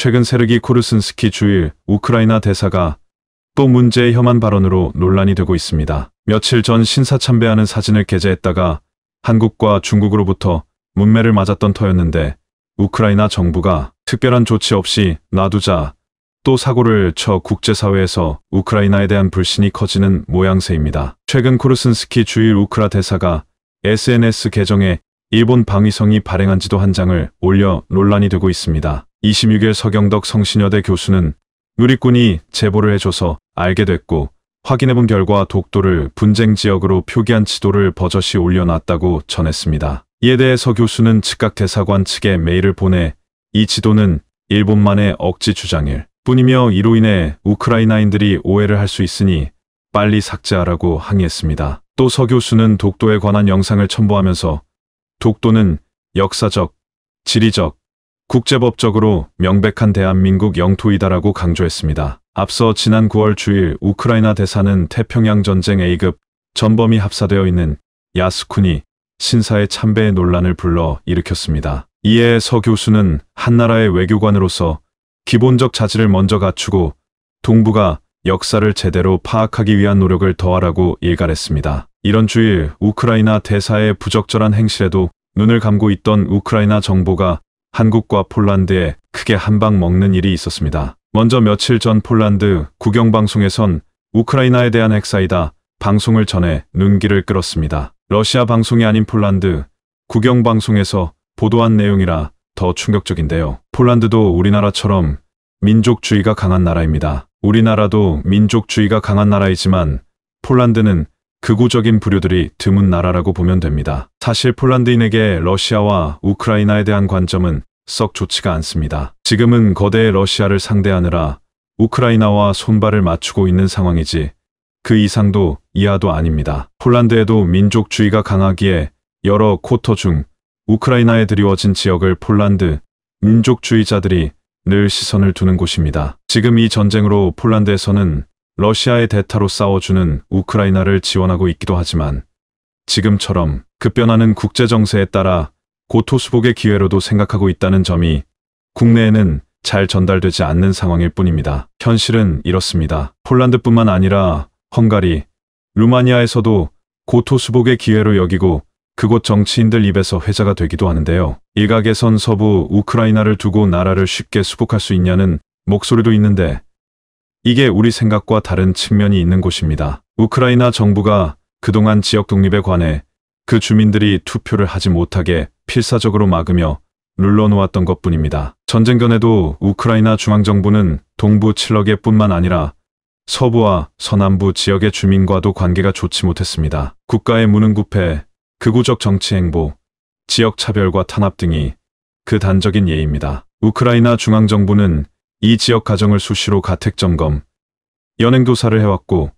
최근 세르기 코르슨스키 주일 우크라이나 대사가 또 문제의 혐한 발언으로 논란이 되고 있습니다. 며칠 전 신사 참배하는 사진을 게재했다가 한국과 중국으로부터 문매를 맞았던 터였는데 우크라이나 정부가 특별한 조치 없이 놔두자 또 사고를 쳐 국제사회에서 우크라이나에 대한 불신이 커지는 모양새입니다. 최근 코르슨스키 주일 우크라 대사가 SNS 계정에 일본 방위성이 발행한 지도 한 장을 올려 논란이 되고 있습니다. 26일 서경덕 성신여대 교수는 누리꾼이 제보를 해줘서 알게 됐고 확인해본 결과 독도를 분쟁 지역으로 표기한 지도를 버젓이 올려놨다고 전했습니다. 이에 대해 서 교수는 즉각 대사관 측에 메일을 보내 이 지도는 일본만의 억지 주장일 뿐이며 이로 인해 우크라이나인들이 오해를 할 수 있으니 빨리 삭제하라고 항의했습니다. 또 서 교수는 독도에 관한 영상을 첨부하면서 독도는 역사적, 지리적, 국제법적으로 명백한 대한민국 영토이다라고 강조했습니다. 앞서 지난 9월 주일 우크라이나 대사는 태평양 전쟁 A급 전범이 합사되어 있는 야스쿠니 신사의 참배의 논란을 불러 일으켰습니다. 이에 서 교수는 한 나라의 외교관으로서 기본적 자질을 먼저 갖추고 동부가 역사를 제대로 파악하기 위한 노력을 더하라고 일갈했습니다. 이런 주일 우크라이나 대사의 부적절한 행실에도 눈을 감고 있던 우크라이나 정보가 한국과 폴란드에 크게 한 방 먹는 일이 있었습니다. 먼저 며칠 전 폴란드 국영방송에선 우크라이나에 대한 핵사이다 방송을 전해 눈길을 끌었습니다. 러시아 방송이 아닌 폴란드 국영방송에서 보도한 내용이라 더 충격적인데요. 폴란드도 우리나라처럼 민족주의가 강한 나라입니다. 우리나라도 민족주의가 강한 나라이지만 폴란드는 극우적인 부류들이 드문 나라라고 보면 됩니다. 사실 폴란드인에게 러시아와 우크라이나에 대한 관점은 썩 좋지가 않습니다. 지금은 거대 러시아를 상대하느라 우크라이나와 손발을 맞추고 있는 상황이지 그 이상도 이하도 아닙니다. 폴란드에도 민족주의가 강하기에 여러 코터중 우크라이나에 드리워진 지역을 폴란드 민족주의자들이 늘 시선을 두는 곳입니다. 지금 이 전쟁으로 폴란드에서는 러시아의 대타로 싸워주는 우크라이나를 지원하고 있기도 하지만 지금처럼 급변하는 국제정세에 따라 고토수복의 기회로도 생각하고 있다는 점이 국내에는 잘 전달되지 않는 상황일 뿐입니다. 현실은 이렇습니다. 폴란드뿐만 아니라 헝가리, 루마니아에서도 고토수복의 기회로 여기고 그곳 정치인들 입에서 회자가 되기도 하는데요. 일각에선 서부 우크라이나를 두고 나라를 쉽게 수복할 수 있냐는 목소리도 있는데 이게 우리 생각과 다른 측면이 있는 곳입니다. 우크라이나 정부가 그동안 지역 독립에 관해 그 주민들이 투표를 하지 못하게 필사적으로 막으며 눌러놓았던 것뿐입니다. 전쟁 전에도 우크라이나 중앙정부는 동부 칠럭에 뿐만 아니라 서부와 서남부 지역의 주민과도 관계가 좋지 못했습니다. 국가의 무능구패, 극우적 정치 행보, 지역 차별과 탄압 등이 그 단적인 예입니다. 우크라이나 중앙정부는 이 지역 가정을 수시로 가택 점검, 연행도사를 해왔고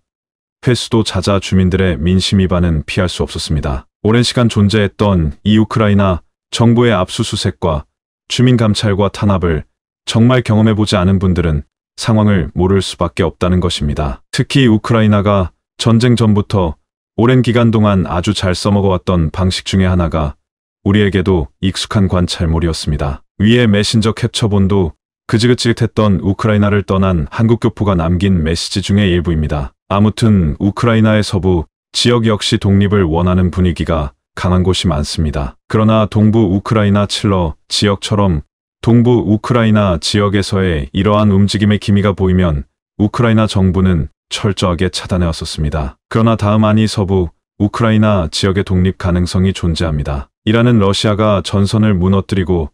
횟수도 자자 주민들의 민심 위반은 피할 수 없었습니다. 오랜 시간 존재했던 이 우크라이나 정부의 압수수색과 주민 감찰과 탄압을 정말 경험해보지 않은 분들은 상황을 모를 수밖에 없다는 것입니다. 특히 우크라이나가 전쟁 전부터 오랜 기간 동안 아주 잘 써먹어왔던 방식 중에 하나가 우리에게도 익숙한 관찰물이었습니다 위에 메신저 캡처본도 그지그지했던 우크라이나를 떠난 한국교포가 남긴 메시지 중의 일부입니다. 아무튼 우크라이나의 서부 지역 역시 독립을 원하는 분위기가 강한 곳이 많습니다. 그러나 동부 우크라이나 칠러 지역처럼 동부 우크라이나 지역에서의 이러한 움직임의 기미가 보이면 우크라이나 정부는 철저하게 차단해 왔었습니다. 그러나 다음 안이 서부 우크라이나 지역의 독립 가능성이 존재합니다. 이라는 러시아가 전선을 무너뜨리고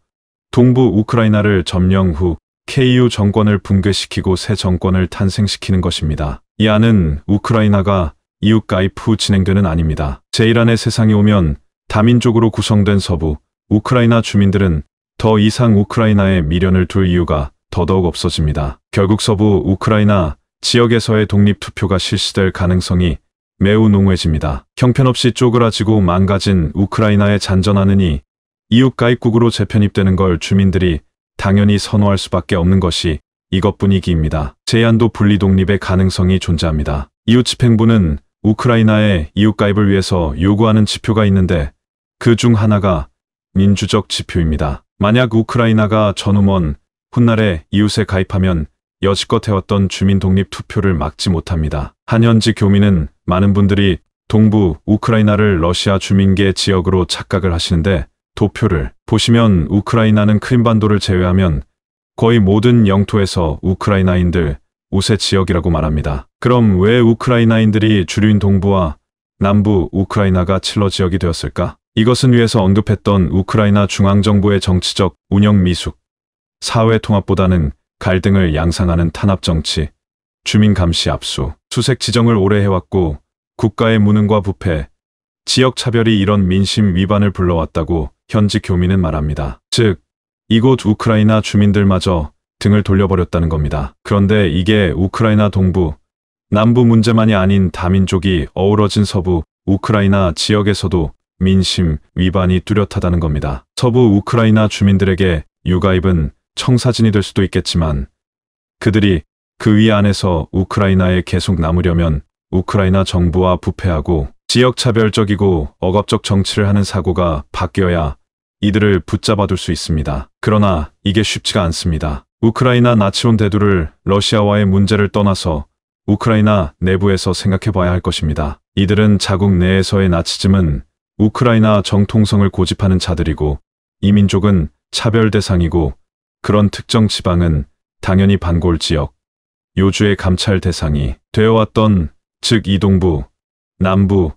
동부 우크라이나를 점령 후 KU 정권을 붕괴시키고 새 정권을 탄생시키는 것입니다. 이 안은 우크라이나가 이웃 가입 후 진행되는 아닙니다 제1안의 세상이 오면 다민족으로 구성된 서부 우크라이나 주민들은 더 이상 우크라이나에 미련을 둘 이유가 더더욱 없어집니다. 결국 서부 우크라이나 지역에서의 독립투표가 실시될 가능성이 매우 농후해집니다. 형편없이 쪼그라지고 망가진 우크라이나에 잔전하느니 이웃 가입국으로 재편입되는 걸 주민들이 당연히 선호할 수밖에 없는 것이 이것뿐이기입니다. 제한도 분리독립의 가능성이 존재합니다. 이웃 집행부는 우크라이나의 이웃 가입을 위해서 요구하는 지표가 있는데 그 중 하나가 민주적 지표입니다. 만약 우크라이나가 전후먼 훗날에 이웃에 가입하면 여지껏 해왔던 주민 독립 투표를 막지 못합니다. 한현지 교민은 많은 분들이 동부 우크라이나를 러시아 주민계 지역으로 착각을 하시는데 도표를 보시면 우크라이나는 크림반도를 제외하면 거의 모든 영토에서 우크라이나인들 우세 지역이라고 말합니다. 그럼 왜 우크라이나인들이 주류인 동부와 남부 우크라이나가 칠러 지역이 되었을까? 이것은 위에서 언급했던 우크라이나 중앙정부의 정치적 운영 미숙, 사회 통합보다는 갈등을 양상하는 탄압 정치, 주민 감시 압수, 수색 지정을 오래 해왔고 국가의 무능과 부패, 지역 차별이 이런 민심 위반을 불러왔다고 현지 교민은 말합니다. 즉, 이곳 우크라이나 주민들마저 등을 돌려버렸다는 겁니다. 그런데 이게 우크라이나 동부, 남부 문제만이 아닌 다민족이 어우러진 서부 우크라이나 지역에서도 민심 위반이 뚜렷하다는 겁니다. 서부 우크라이나 주민들에게 유가입은 청사진이 될 수도 있겠지만 그들이 그 위 안에서 우크라이나에 계속 남으려면 우크라이나 정부와 부패하고 지역차별적이고 억압적 정치를 하는 사고가 바뀌어야 이들을 붙잡아둘 수 있습니다. 그러나 이게 쉽지가 않습니다. 우크라이나 나치온 대두를 러시아와의 문제를 떠나서 우크라이나 내부에서 생각해봐야 할 것입니다. 이들은 자국 내에서의 나치즘은 우크라이나 정통성을 고집하는 자들이고 이민족은 차별 대상이고 그런 특정 지방은 당연히 반골 지역, 요주의 감찰 대상이 되어왔던 즉 이동부, 남부,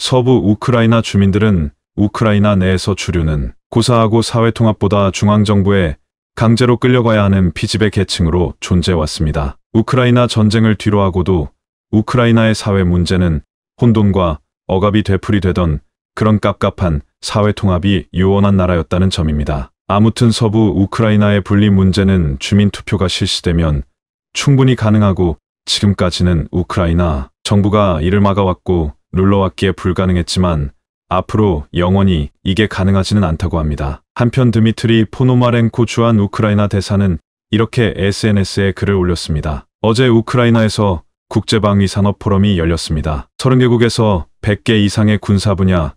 서부 우크라이나 주민들은 우크라이나 내에서 주류는 고사하고 사회통합보다 중앙정부에 강제로 끌려가야 하는 피집의 계층으로 존재해왔습니다. 우크라이나 전쟁을 뒤로하고도 우크라이나의 사회 문제는 혼돈과 억압이 되풀이되던 그런 깝깝한 사회통합이 요원한 나라였다는 점입니다. 아무튼 서부 우크라이나의 분리 문제는 주민투표가 실시되면 충분히 가능하고 지금까지는 우크라이나 정부가 이를 막아왔고 룰러왔기에 불가능했지만 앞으로 영원히 이게 가능하지는 않다고 합니다. 한편 드미트리 포노마렌코 주한 우크라이나 대사는 이렇게 SNS에 글을 올렸습니다. 어제 우크라이나에서 국제방위산업 포럼이 열렸습니다. 30개국에서 100개 이상의 군사 분야,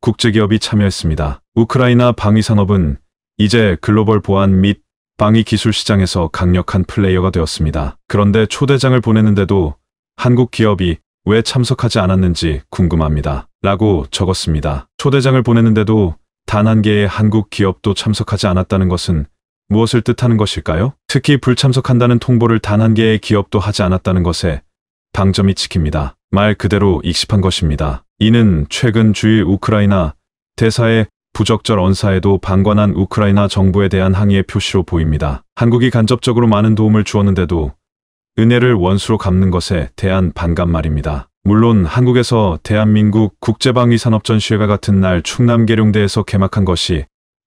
국제기업이 참여했습니다. 우크라이나 방위산업은 이제 글로벌 보안 및 방위 기술 시장에서 강력한 플레이어가 되었습니다. 그런데 초대장을 보내는데도 한국 기업이 왜 참석하지 않았는지 궁금합니다. 라고 적었습니다. 초대장을 보냈는데도 단 한 개의 한국 기업도 참석하지 않았다는 것은 무엇을 뜻하는 것일까요? 특히 불참석한다는 통보를 단 한 개의 기업도 하지 않았다는 것에 방점이 찍힙니다. 말 그대로 익십한 것입니다. 이는 최근 주일 우크라이나 대사의 부적절 언사에도 방관한 우크라이나 정부에 대한 항의의 표시로 보입니다. 한국이 간접적으로 많은 도움을 주었는데도 은혜를 원수로 갚는 것에 대한 반감말입니다. 물론 한국에서 대한민국 국제방위산업전시회가 같은 날 충남 계룡대에서 개막한 것이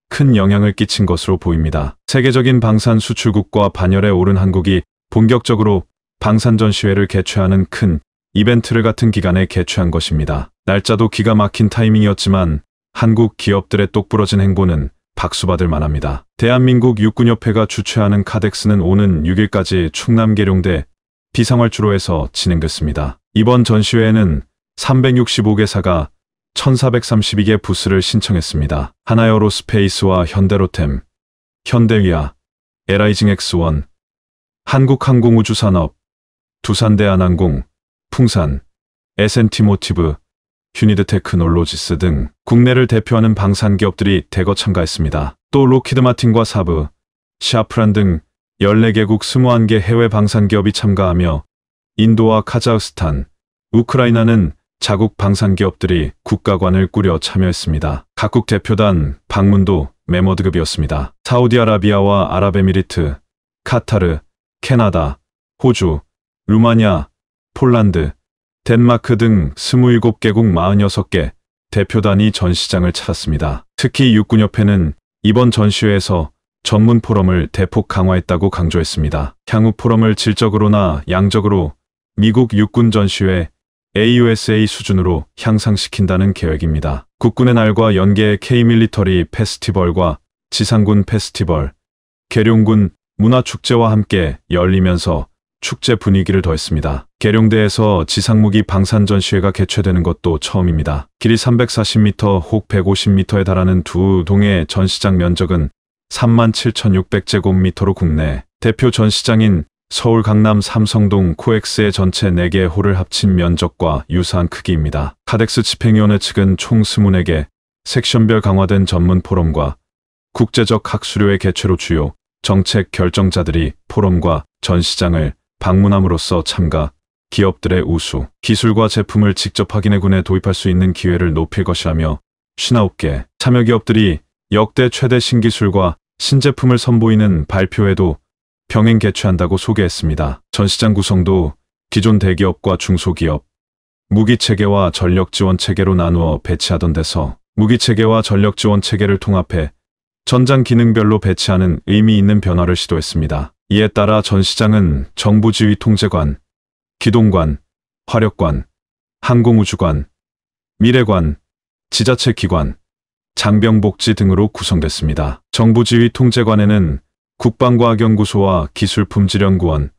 큰 영향을 끼친 것으로 보입니다. 세계적인 방산 수출국과 반열에 오른 한국이 본격적으로 방산전시회를 개최하는 큰 이벤트를 같은 기간에 개최한 것입니다. 날짜도 기가 막힌 타이밍이었지만 한국 기업들의 똑부러진 행보는 박수받을 만합니다. 대한민국 육군협회가 주최하는 카덱스는 오는 6일까지 충남 계룡대 비상활주로에서 진행됐습니다. 이번 전시회에는 365개사가 1432개 부스를 신청했습니다. 하나여로 스페이스와 현대로템, 현대위아, 에라이징엑스원, 한국항공우주산업, 두산대한항공, 풍산, 에센티모티브, 휴니드 테크놀로지스 등 국내를 대표하는 방산 기업들이 대거 참가했습니다. 또 로키드 마틴과 사브, 샤프란 등 14개국 21개 해외 방산 기업이 참가하며 인도와 카자흐스탄, 우크라이나는 자국 방산 기업들이 국가관을 꾸려 참여했습니다. 각국 대표단 방문도 메머드급이었습니다. 사우디아라비아와 아랍에미리트, 카타르, 캐나다, 호주, 루마니아, 폴란드, 덴마크 등 27개국 46개 대표단이 전시장을 찾았습니다. 특히 육군협회는 이번 전시회에서 전문 포럼을 대폭 강화했다고 강조했습니다. 향후 포럼을 질적으로나 양적으로 미국 육군 전시회 AUSA 수준으로 향상시킨다는 계획입니다. 국군의 날과 연계 K-밀리터리 페스티벌과 지상군 페스티벌, 계룡군 문화축제와 함께 열리면서 축제 분위기를 더했습니다. 계룡대에서 지상무기 방산 전시회가 개최되는 것도 처음입니다. 길이 340m 혹 150m에 달하는 두 동의 전시장 면적은 37,600제곱미터로 국내 대표 전시장인 서울 강남 삼성동 코엑스의 전체 4개 홀을 합친 면적과 유사한 크기입니다. 카덱스 집행위원회 측은 총 20개 섹션별 강화된 전문 포럼과 국제적 학수료의 개최로 주요 정책 결정자들이 포럼과 전시장을 방문함으로써 참가, 기업들의 우수, 기술과 제품을 직접 확인해군에 도입할 수 있는 기회를 높일 것이라며 59개 참여 기업들이 역대 최대 신기술과 신제품을 선보이는 발표에도 병행 개최한다고 소개했습니다. 전시장 구성도 기존 대기업과 중소기업, 무기체계와 전력지원체계로 나누어 배치하던 데서 무기체계와 전력지원체계를 통합해 전장 기능별로 배치하는 의미 있는 변화를 시도했습니다. 이에 따라 전 시장은 정부 지휘 통제관, 기동관, 화력관, 항공우주관, 미래관, 지자체 기관, 장병복지 등으로 구성됐습니다. 정부 지휘 통제관에는 국방과학연구소와 기술품질연구원,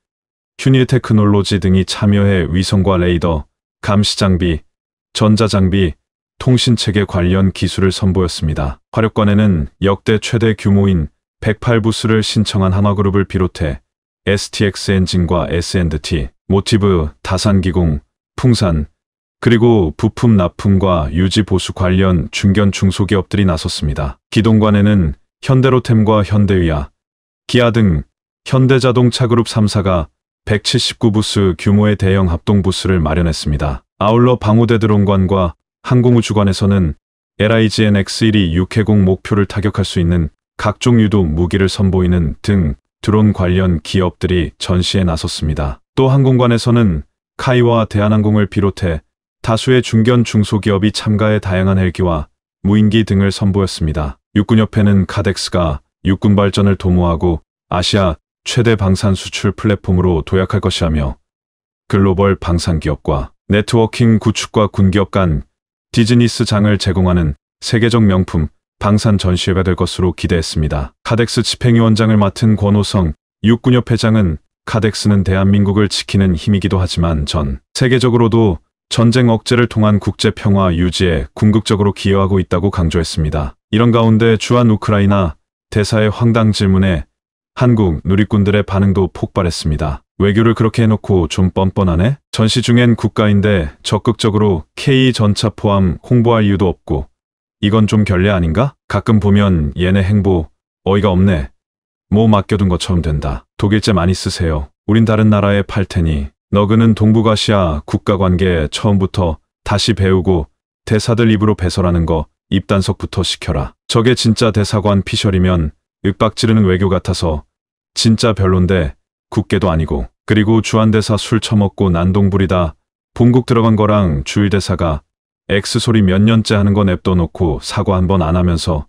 휴닐테크놀로지 등이 참여해 위성과 레이더, 감시장비, 전자장비, 통신체계 관련 기술을 선보였습니다. 화력관에는 역대 최대 규모인 108부스를 신청한 하나그룹을 비롯해 STX 엔진과 S&T, 모티브, 다산기공, 풍산, 그리고 부품 납품과 유지 보수 관련 중견 중소기업들이 나섰습니다. 기동관에는 현대로템과 현대위아, 기아 등 현대자동차 그룹 3사가 179부스 규모의 대형 합동 부스를 마련했습니다. 아울러 방호대 드론관과 항공우주관에서는 LIGN X1이 6회공 목표를 타격할 수 있는 각종 유도 무기를 선보이는 등 드론 관련 기업들이 전시에 나섰습니다. 또 항공관에서는 카이와 대한항공을 비롯해 다수의 중견 중소기업이 참가해 다양한 헬기와 무인기 등을 선보였습니다. 육군협회는 카덱스가 육군 발전을 도모하고 아시아 최대 방산 수출 플랫폼으로 도약할 것이라며 글로벌 방산 기업과 네트워킹 구축과 군기업 간 디즈니스 장을 제공하는 세계적 명품 방산 전시회가 될 것으로 기대했습니다. 카덱스 집행위원장을 맡은 권호성 육군협 회장은 카덱스는 대한민국을 지키는 힘이기도 하지만 전 세계적으로도 전쟁 억제를 통한 국제 평화 유지에 궁극적으로 기여하고 있다고 강조했습니다. 이런 가운데 주한 우크라이나 대사의 황당 질문에 한국 누리꾼들의 반응도 폭발했습니다. 외교를 그렇게 해놓고 좀 뻔뻔하네? 전시 중엔 국가인데 적극적으로 K 전차 포함 홍보할 이유도 없고 이건 좀 결례 아닌가? 가끔 보면 얘네 행보 어이가 없네. 뭐 맡겨둔 것처럼 된다. 독일제 많이 쓰세요. 우린 다른 나라에 팔 테니 너그는 동북아시아 국가관계 처음부터 다시 배우고 대사들 입으로 배설하는 거 입단석부터 시켜라. 저게 진짜 대사관 피셜이면 윽박지르는 외교 같아서 진짜 별론데 국계도 아니고 그리고 주한대사 술 처먹고 난동 부리다 본국 들어간 거랑 주일대사가 X 소리 몇 년째 하는 거 냅둬놓고 사과 한 번 안 하면서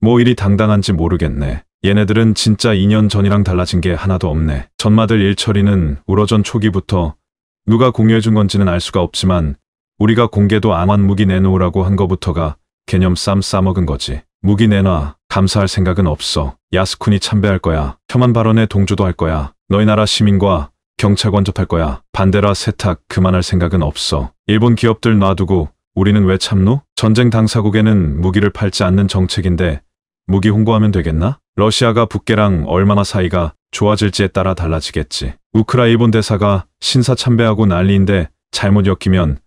뭐 일이 당당한지 모르겠네. 얘네들은 진짜 2년 전이랑 달라진 게 하나도 없네. 전마들 일처리는 우러전 초기부터 누가 공유해준 건지는 알 수가 없지만 우리가 공개도 암환 무기 내놓으라고 한 거부터가 개념 쌈 싸먹은 거지. 무기 내놔. 감사할 생각은 없어. 야스쿤이 참배할 거야. 혐한 발언에 동조도 할 거야. 너희 나라 시민과 경찰 관접할 거야. 반대라 세탁 그만할 생각은 없어. 일본 기업들 놔두고 우리는 왜 참노? 전쟁 당사국에는 무기를 팔지 않는 정책인데 무기 홍보하면 되겠나? 러시아가 북계랑 얼마나 사이가 좋아질지에 따라 달라지겠지. 우크라 일본 대사가 신사참배하고 난리인데 잘못 엮이면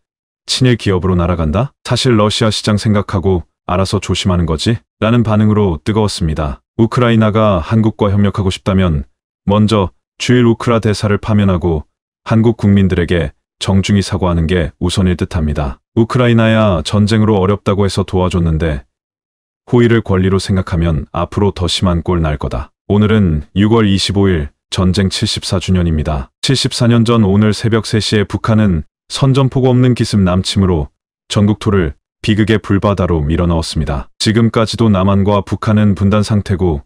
친일 기업으로 날아간다? 사실 러시아 시장 생각하고 알아서 조심하는 거지? 라는 반응으로 뜨거웠습니다. 우크라이나가 한국과 협력하고 싶다면 먼저 주일 우크라 대사를 파면하고 한국 국민들에게 정중히 사과하는 게 우선일 듯합니다. 우크라이나야 전쟁으로 어렵다고 해서 도와줬는데 호의를 권리로 생각하면 앞으로 더 심한 꼴 날 거다. 오늘은 6월 25일 전쟁 74주년입니다. 74년 전 오늘 새벽 3시에 북한은 선전포고 없는 기습 남침으로 전국토를 비극의 불바다로 밀어넣었습니다. 지금까지도 남한과 북한은 분단 상태고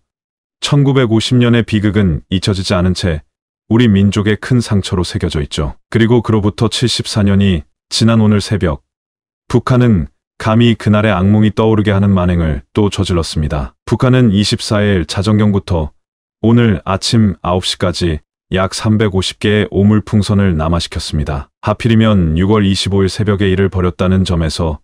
1950년의 비극은 잊혀지지 않은 채 우리 민족의 큰 상처로 새겨져 있죠. 그리고 그로부터 74년이 지난 오늘 새벽 북한은 감히 그날의 악몽이 떠오르게 하는 만행을 또 저질렀습니다. 북한은 24일 자정경부터 오늘 아침 9시까지 약 350개의 오물풍선을 남아시켰습니다 하필이면 6월 25일 새벽에 일을 벌였다는 점에서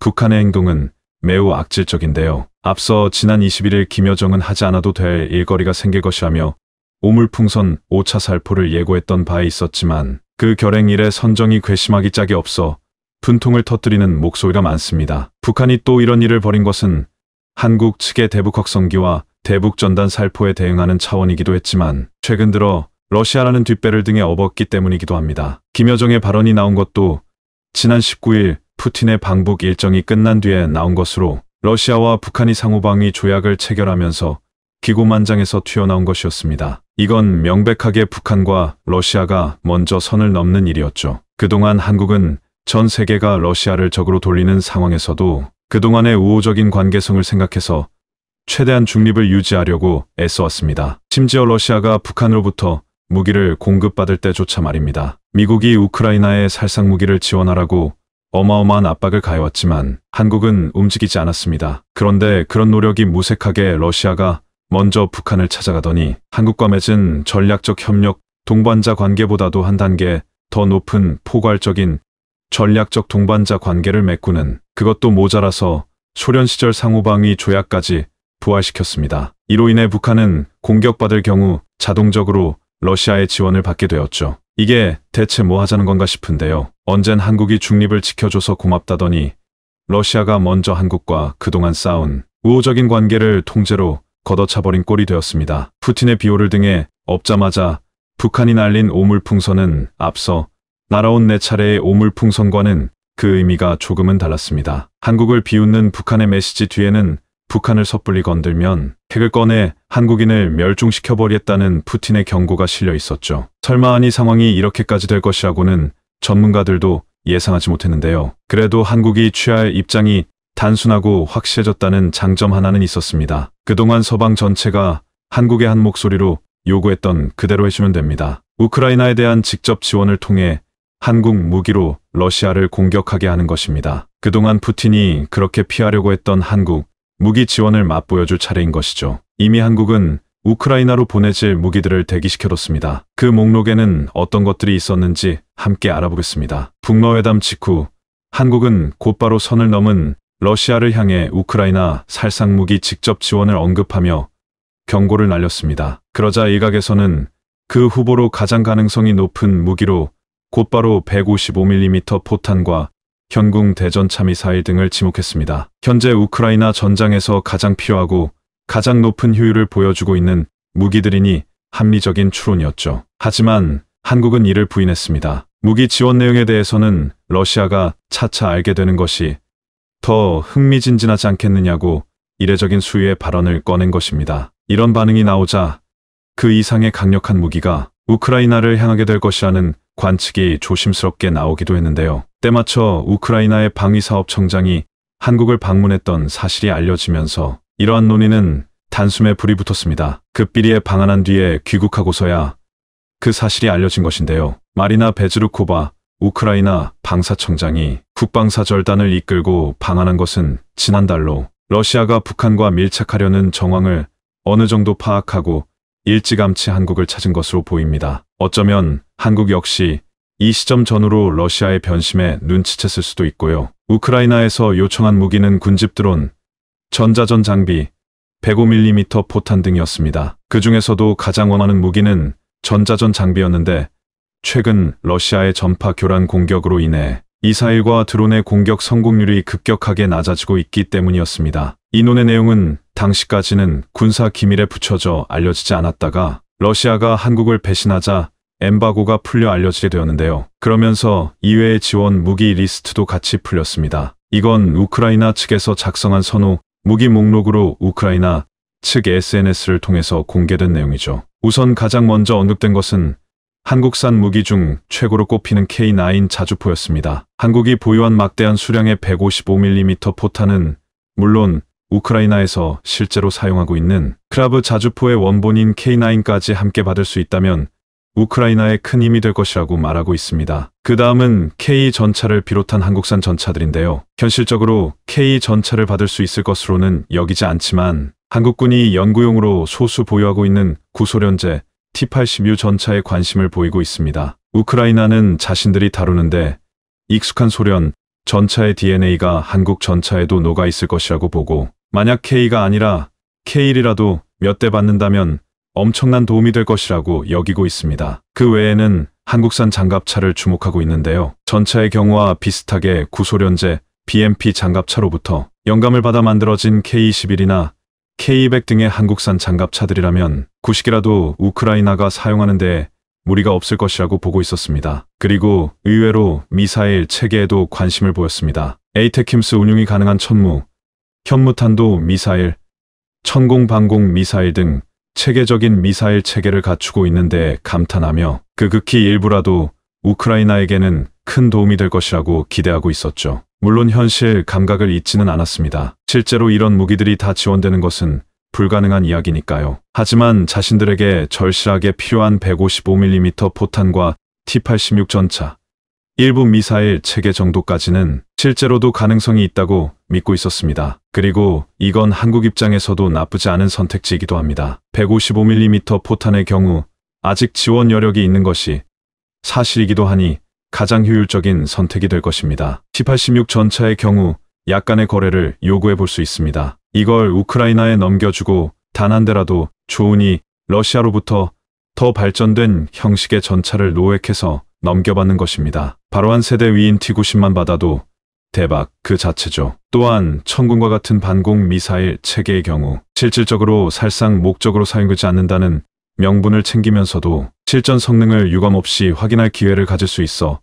북한의 행동은 매우 악질적인데요. 앞서 지난 21일 김여정은 하지 않아도 될 일거리가 생길 것이라며 오물풍선 5차 살포를 예고했던 바에 있었지만 그 결행일에 선정이 괘씸하기 짝이 없어 분통을 터뜨리는 목소리가 많습니다. 북한이 또 이런 일을 벌인 것은 한국 측의 대북 확성기와 대북 전단 살포에 대응하는 차원이기도 했지만 최근 들어 러시아라는 뒷배를 등에 업었기 때문이기도 합니다. 김여정의 발언이 나온 것도 지난 19일 푸틴의 방북 일정이 끝난 뒤에 나온 것으로 러시아와 북한이 상호방위 조약을 체결하면서 기고만장에서 튀어나온 것이었습니다. 이건 명백하게 북한과 러시아가 먼저 선을 넘는 일이었죠. 그동안 한국은 전 세계가 러시아를 적으로 돌리는 상황에서도 그동안의 우호적인 관계성을 생각해서 최대한 중립을 유지하려고 애써왔습니다. 심지어 러시아가 북한으로부터 무기를 공급받을 때조차 말입니다. 미국이 우크라이나에 살상 무기를 지원하라고 어마어마한 압박을 가해왔지만 한국은 움직이지 않았습니다. 그런데 그런 노력이 무색하게 러시아가 먼저 북한을 찾아가더니 한국과 맺은 전략적 협력 동반자 관계보다도 한 단계 더 높은 포괄적인 전략적 동반자 관계를 메꾸는 그것도 모자라서 소련 시절 상호방위 조약까지 부활시켰습니다. 이로 인해 북한은 공격받을 경우 자동적으로 러시아의 지원을 받게 되었죠. 이게 대체 뭐 하자는 건가 싶은데요. 언젠 한국이 중립을 지켜줘서 고맙다더니 러시아가 먼저 한국과 그동안 쌓은 우호적인 관계를 통제로 걷어차버린 꼴이 되었습니다. 푸틴의 비호를 등에 업자마자 북한이 날린 오물풍선은 앞서 날아온 내 차례의 오물풍선과는 그 의미가 조금은 달랐습니다. 한국을 비웃는 북한의 메시지 뒤에는 북한을 섣불리 건들면 핵을 꺼내 한국인을 멸종시켜버리겠다는 푸틴의 경고가 실려 있었죠. 설마하니 상황이 이렇게까지 될 것이라고는 전문가들도 예상하지 못했는데요. 그래도 한국이 취할 입장이 단순하고 확실해졌다는 장점 하나는 있었습니다. 그동안 서방 전체가 한국의 한 목소리로 요구했던 그대로 해주면 됩니다. 우크라이나에 대한 직접 지원을 통해 한국 무기로 러시아를 공격하게 하는 것입니다. 그동안 푸틴이 그렇게 피하려고 했던 한국 무기 지원을 맛보여줄 차례인 것이죠. 이미 한국은 우크라이나로 보내질 무기들을 대기시켜뒀습니다. 그 목록에는 어떤 것들이 있었는지 함께 알아보겠습니다. 북러회담 직후 한국은 곧바로 선을 넘은 러시아를 향해 우크라이나 살상무기 직접 지원을 언급하며 경고를 날렸습니다. 그러자 일각에서는 그 후보로 가장 가능성이 높은 무기로 곧바로 155mm 포탄과 현궁 대전차 미사일 등을 지목했습니다. 현재 우크라이나 전장에서 가장 필요하고 가장 높은 효율을 보여주고 있는 무기들이니 합리적인 추론이었죠. 하지만 한국은 이를 부인했습니다. 무기 지원 내용에 대해서는 러시아가 차차 알게 되는 것이 더 흥미진진하지 않겠느냐고 이례적인 수위의 발언을 꺼낸 것입니다. 이런 반응이 나오자 그 이상의 강력한 무기가 우크라이나를 향하게 될 것이라는 관측이 조심스럽게 나오기도 했는데요. 때마쳐 우크라이나의 방위사업청장이 한국을 방문했던 사실이 알려지면서 이러한 논의는 단숨에 불이 붙었습니다. 급비리에 방한한 뒤에 귀국하고서야 그 사실이 알려진 것인데요. 마리나 베즈루코바 우크라이나 방사청장이 국방사절단을 이끌고 방한한 것은 지난달로 러시아가 북한과 밀착하려는 정황을 어느 정도 파악하고 일찌감치 한국을 찾은 것으로 보입니다. 어쩌면 한국 역시 이 시점 전후로 러시아의 변심에 눈치챘을 수도 있고요. 우크라이나에서 요청한 무기는 군집 드론, 전자전 장비, 105mm 포탄 등이었습니다. 그 중에서도 가장 원하는 무기는 전자전 장비였는데 최근 러시아의 전파 교란 공격으로 인해 이사일과 드론의 공격 성공률이 급격하게 낮아지고 있기 때문이었습니다. 이논의 내용은 당시까지는 군사 기밀에 붙여져 알려지지 않았다가 러시아가 한국을 배신하자 엠바고가 풀려 알려지게 되었는데요. 그러면서 이외의 지원 무기 리스트도 같이 풀렸습니다. 이건 우크라이나 측에서 작성한 선호 무기 목록으로 우크라이나 측 SNS를 통해서 공개된 내용이죠. 우선 가장 먼저 언급된 것은 한국산 무기 중 최고로 꼽히는 K9 자주포였습니다. 한국이 보유한 막대한 수량의 155mm 포탄은 물론 우크라이나에서 실제로 사용하고 있는 크라브 자주포의 원본인 K9까지 함께 받을 수 있다면 우크라이나에 큰 힘이 될 것이라고 말하고 있습니다. 그 다음은 K 전차를 비롯한 한국산 전차들인데요. 현실적으로 K 전차를 받을 수 있을 것으로는 여기지 않지만 한국군이 연구용으로 소수 보유하고 있는 구소련제 T-86 전차에 관심을 보이고 있습니다. 우크라이나는 자신들이 다루는데 익숙한 소련 전차의 DNA가 한국 전차에도 녹아 있을 것이라고 보고 만약 K가 아니라 K1이라도 몇 대 받는다면 엄청난 도움이 될 것이라고 여기고 있습니다. 그 외에는 한국산 장갑차를 주목하고 있는데요. 전차의 경우와 비슷하게 구소련제 BMP 장갑차로부터 영감을 받아 만들어진 K21이나 K200 등의 한국산 장갑차들이라면 구식이라도 우크라이나가 사용하는 데 무리가 없을 것이라고 보고 있었습니다. 그리고 의외로 미사일 체계에도 관심을 보였습니다. 에이테킴스 운용이 가능한 천무, 현무탄도 미사일, 천공방공 미사일 등 체계적인 미사일 체계를 갖추고 있는데 감탄하며 그 극히 일부라도 우크라이나에게는 큰 도움이 될 것이라고 기대하고 있었죠. 물론 현실 감각을 잊지는 않았습니다. 실제로 이런 무기들이 다 지원되는 것은 불가능한 이야기니까요. 하지만 자신들에게 절실하게 필요한 155mm 포탄과 T-86 전차, 일부 미사일 체계 정도까지는 실제로도 가능성이 있다고 믿고 있었습니다. 그리고 이건 한국 입장에서도 나쁘지 않은 선택지이기도 합니다. 155mm 포탄의 경우 아직 지원 여력이 있는 것이 사실이기도 하니 가장 효율적인 선택이 될 것입니다. 1816 전차의 경우 약간의 거래를 요구해 볼 수 있습니다. 이걸 우크라이나에 넘겨주고 단 한 대라도 좋으니 러시아로부터 더 발전된 형식의 전차를 노획해서 넘겨받는 것입니다. 바로 한 세대 위인 T-90만 받아도 대박 그 자체죠. 또한 천군과 같은 반공 미사일 체계의 경우 실질적으로 살상 목적으로 사용되지 않는다는 명분을 챙기면서도 실전 성능을 유감없이 확인할 기회를 가질 수 있어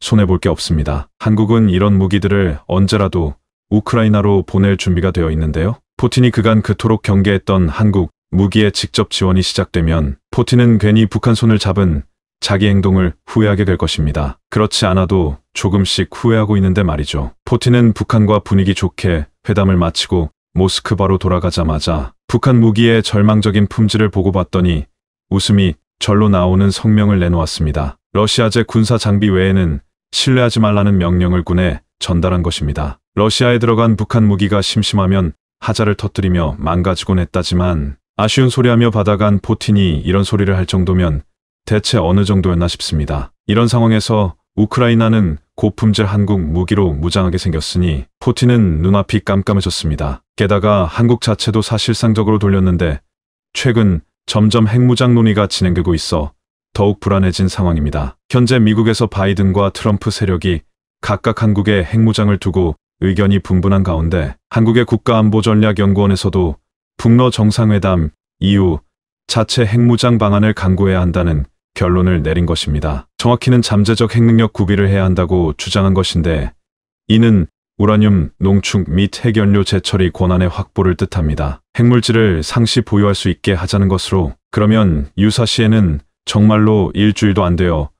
손해볼 게 없습니다. 한국은 이런 무기들을 언제라도 우크라이나로 보낼 준비가 되어 있는데요. 포틴이 그간 그토록 경계했던 한국 무기의 직접 지원이 시작되면 포틴은 괜히 북한 손을 잡은 자기 행동을 후회하게 될 것입니다. 그렇지 않아도 조금씩 후회하고 있는데 말이죠. 포틴은 북한과 분위기 좋게 회담을 마치고 모스크바로 돌아가자마자 북한 무기의 절망적인 품질을 보고봤더니 웃음이 절로 나오는 성명을 내놓았습니다. 러시아제 군사 장비 외에는 신뢰하지 말라는 명령을 군에 전달한 것입니다. 러시아에 들어간 북한 무기가 심심하면 하자를 터뜨리며 망가지곤 했다지만 아쉬운 소리하며 받아간 포틴이 이런 소리를 할 정도면 대체 어느 정도였나 싶습니다. 이런 상황에서 우크라이나는 고품질 한국 무기로 무장하게 생겼으니 포틴은 눈앞이 깜깜해졌습니다. 게다가 한국 자체도 사실상적으로 돌렸는데 최근 점점 핵무장 논의가 진행되고 있어 더욱 불안해진 상황입니다. 현재 미국에서 바이든과 트럼프 세력이 각각 한국의 핵무장을 두고 의견이 분분한 가운데 한국의 국가안보전략연구원에서도 북러 정상회담 이후 자체 핵무장 방안을 강구해야 한다는 결론을 내린 것입니다. 정확히는 잠재적 핵능력 구비를 해야 한다고 주장한 것인데 이는 우라늄, 농축 및 핵연료 재처리 권한의 확보를 뜻합니다. 핵물질을 상시 보유할 수 있게 하자는 것으로 그러면 유사시에는 정말로 일주일도 안 되어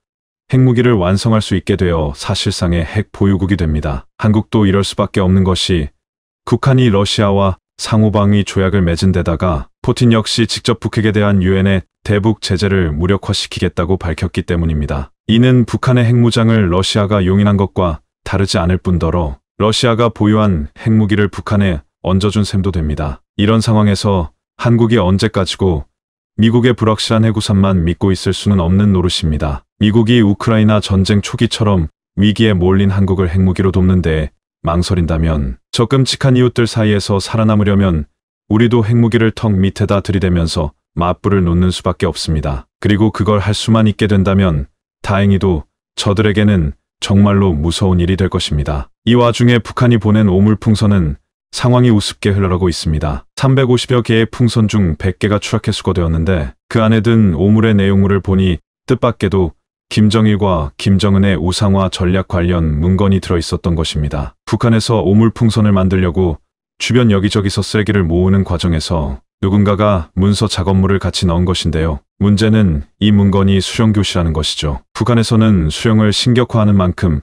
핵무기를 완성할 수 있게 되어 사실상의 핵 보유국이 됩니다. 한국도 이럴 수밖에 없는 것이 북한이 러시아와 상호방위 조약을 맺은 데다가 포틴 역시 직접 북핵에 대한 유엔의 대북 제재를 무력화시키겠다고 밝혔기 때문입니다. 이는 북한의 핵무장을 러시아가 용인한 것과 다르지 않을 뿐더러 러시아가 보유한 핵무기를 북한에 얹어준 셈도 됩니다. 이런 상황에서 한국이 언제까지고 미국의 불확실한 해구산만 믿고 있을 수는 없는 노릇입니다. 미국이 우크라이나 전쟁 초기처럼 위기에 몰린 한국을 핵무기로 돕는데 망설인다면 적금칙한 이웃들 사이에서 살아남으려면 우리도 핵무기를 턱 밑에다 들이대면서 맞불을 놓는 수밖에 없습니다. 그리고 그걸 할 수만 있게 된다면 다행히도 저들에게는 정말로 무서운 일이 될 것입니다. 이 와중에 북한이 보낸 오물풍선은 상황이 우습게 흘러가고 있습니다. 350여 개의 풍선 중 100개가 추락해 수거되었는데 그 안에 든 오물의 내용물을 보니 뜻밖에도 김정일과 김정은의 우상화 전략 관련 문건이 들어있었던 것입니다. 북한에서 오물 풍선을 만들려고 주변 여기저기서 쓰레기를 모으는 과정에서 누군가가 문서 작업물을 같이 넣은 것인데요. 문제는 이 문건이 수령교시라는 것이죠. 북한에서는 수령을 신격화하는 만큼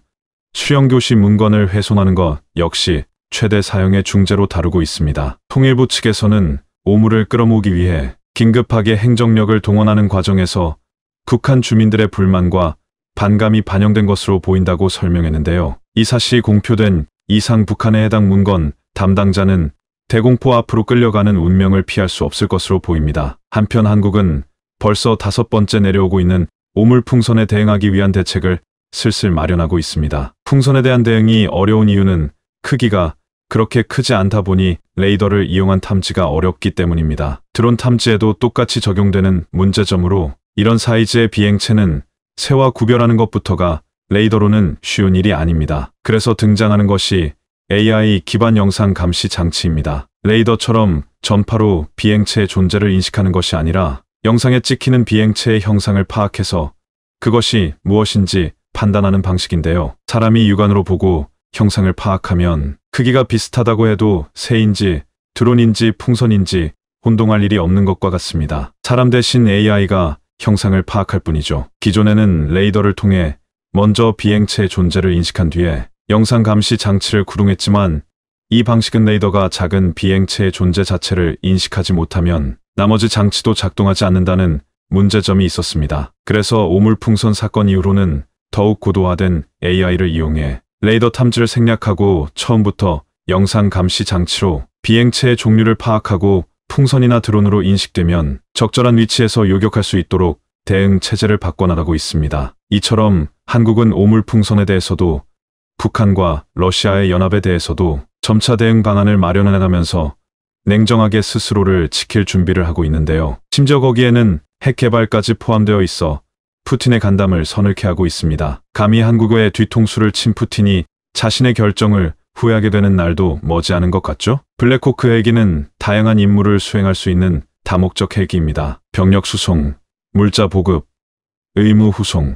수령교시 문건을 훼손하는 것 역시 최대 사용의 중재로 다루고 있습니다. 통일부 측에서는 오물을 끌어모기 위해 긴급하게 행정력을 동원하는 과정에서 북한 주민들의 불만과 반감이 반영된 것으로 보인다고 설명했는데요. 이 사실이 공표된 이상 북한에 해당 문건 담당자는 대공포 앞으로 끌려가는 운명을 피할 수 없을 것으로 보입니다. 한편 한국은 벌써 다섯 번째 내려오고 있는 오물 풍선에 대응하기 위한 대책을 슬슬 마련하고 있습니다. 풍선에 대한 대응이 어려운 이유는 크기가 그렇게 크지 않다 보니 레이더를 이용한 탐지가 어렵기 때문입니다. 드론 탐지에도 똑같이 적용되는 문제점으로 이런 사이즈의 비행체는 새와 구별하는 것부터가 레이더로는 쉬운 일이 아닙니다. 그래서 등장하는 것이 AI 기반 영상 감시 장치입니다. 레이더처럼 전파로 비행체의 존재를 인식하는 것이 아니라 영상에 찍히는 비행체의 형상을 파악해서 그것이 무엇인지 판단하는 방식인데요. 사람이 육안으로 보고 형상을 파악하면 크기가 비슷하다고 해도 새인지 드론인지 풍선인지 혼동할 일이 없는 것과 같습니다. 사람 대신 AI가 형상을 파악할 뿐이죠. 기존에는 레이더를 통해 먼저 비행체의 존재를 인식한 뒤에 영상 감시 장치를 구동했지만 이 방식은 레이더가 작은 비행체의 존재 자체를 인식하지 못하면 나머지 장치도 작동하지 않는다는 문제점이 있었습니다. 그래서 오물풍선 사건 이후로는 더욱 고도화된 AI를 이용해 레이더 탐지를 생략하고 처음부터 영상 감시 장치로 비행체의 종류를 파악하고 풍선이나 드론으로 인식되면 적절한 위치에서 요격할 수 있도록 대응 체제를 바꿔나가고 있습니다. 이처럼 한국은 오물 풍선에 대해서도 북한과 러시아의 연합에 대해서도 점차 대응 방안을 마련해나가면서 냉정하게 스스로를 지킬 준비를 하고 있는데요. 심지어 거기에는 핵 개발까지 포함되어 있어 푸틴의 간담을 서늘케 하고 있습니다. 감히 한국어의 뒤통수를 친 푸틴이 자신의 결정을 후회하게 되는 날도 머지않은 것 같죠? 블랙호크 헬기는 다양한 임무를 수행할 수 있는 다목적 헬기입니다. 병력 수송, 물자 보급, 의무 후송,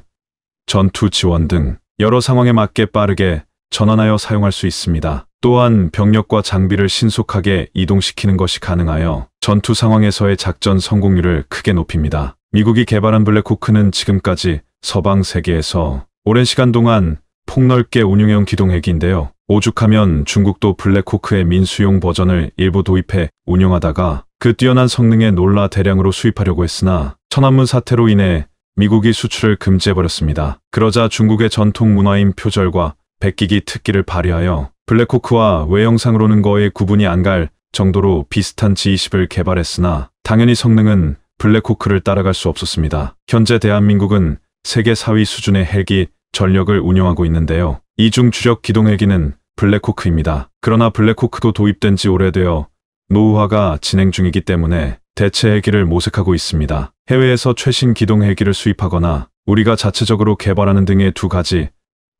전투 지원 등 여러 상황에 맞게 빠르게 전환하여 사용할 수 있습니다. 또한 병력과 장비를 신속하게 이동시키는 것이 가능하여 전투 상황에서의 작전 성공률을 크게 높입니다. 미국이 개발한 블랙호크는 지금까지 서방 세계에서 오랜 시간 동안 폭넓게 운용해온 기동핵인데요 오죽하면 중국도 블랙호크의 민수용 버전을 일부 도입해 운용하다가 그 뛰어난 성능에 놀라 대량으로 수입하려고 했으나 천안문 사태로 인해 미국이 수출을 금지해버렸습니다. 그러자 중국의 전통 문화인 표절과 백기기 특기를 발휘하여 블랙호크와 외형상으로는 거의 구분이 안 갈 정도로 비슷한 G20을 개발했으나 당연히 성능은 블랙호크를 따라갈 수 없었습니다. 현재 대한민국은 세계 4위 수준의 헬기 전력을 운영하고 있는데요. 이중 주력 기동 헬기는 블랙호크입니다. 그러나 블랙호크도 도입된 지 오래되어 노후화가 진행 중이기 때문에 대체 헬기를 모색하고 있습니다. 해외에서 최신 기동 헬기를 수입하거나 우리가 자체적으로 개발하는 등의 두 가지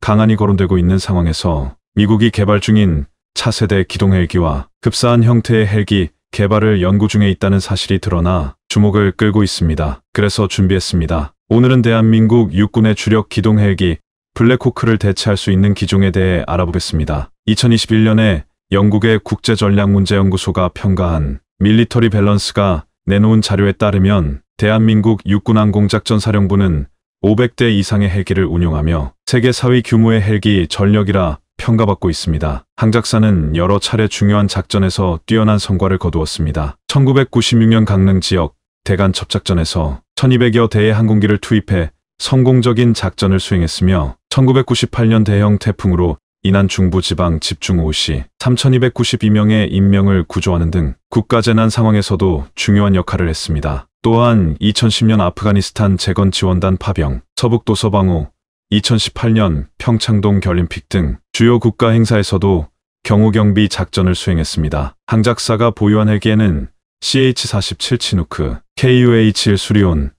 강한이 거론되고 있는 상황에서 미국이 개발 중인 차세대 기동 헬기와 급사한 형태의 헬기 개발을 연구 중에 있다는 사실이 드러나 주목을 끌고 있습니다. 그래서 준비했습니다. 오늘은 대한민국 육군의 주력 기동 헬기 블랙호크를 대체할 수 있는 기종에 대해 알아보겠습니다. 2021년에 영국의 국제전략문제연구소가 평가한 밀리터리 밸런스가 내놓은 자료에 따르면 대한민국 육군항공작전 사령부는 500대 이상의 헬기를 운용하며 세계 4위 규모의 헬기 전력이라 평가받고 있습니다. 항 작사는 여러 차례 중요한 작전에서 뛰어난 성과를 거두었습니다. 1996년 강릉 지역 대간 첩작전에서 1200여 대의 항공기를 투입해 성공적인 작전을 수행했으며 1998년 대형 태풍으로 인한 중부지방 집중호우시 3292명의 인명을 구조하는 등 국가재난 상황에서도 중요한 역할을 했습니다. 또한 2010년 아프가니스탄 재건지원단 파병, 서북도서 방호, 2018년 평창동 결림픽 등 주요 국가 행사에서도 경호경비 작전을 수행했습니다. 항작사가 보유한 헬기에는 CH-47 치누크, KUH-1 수리온,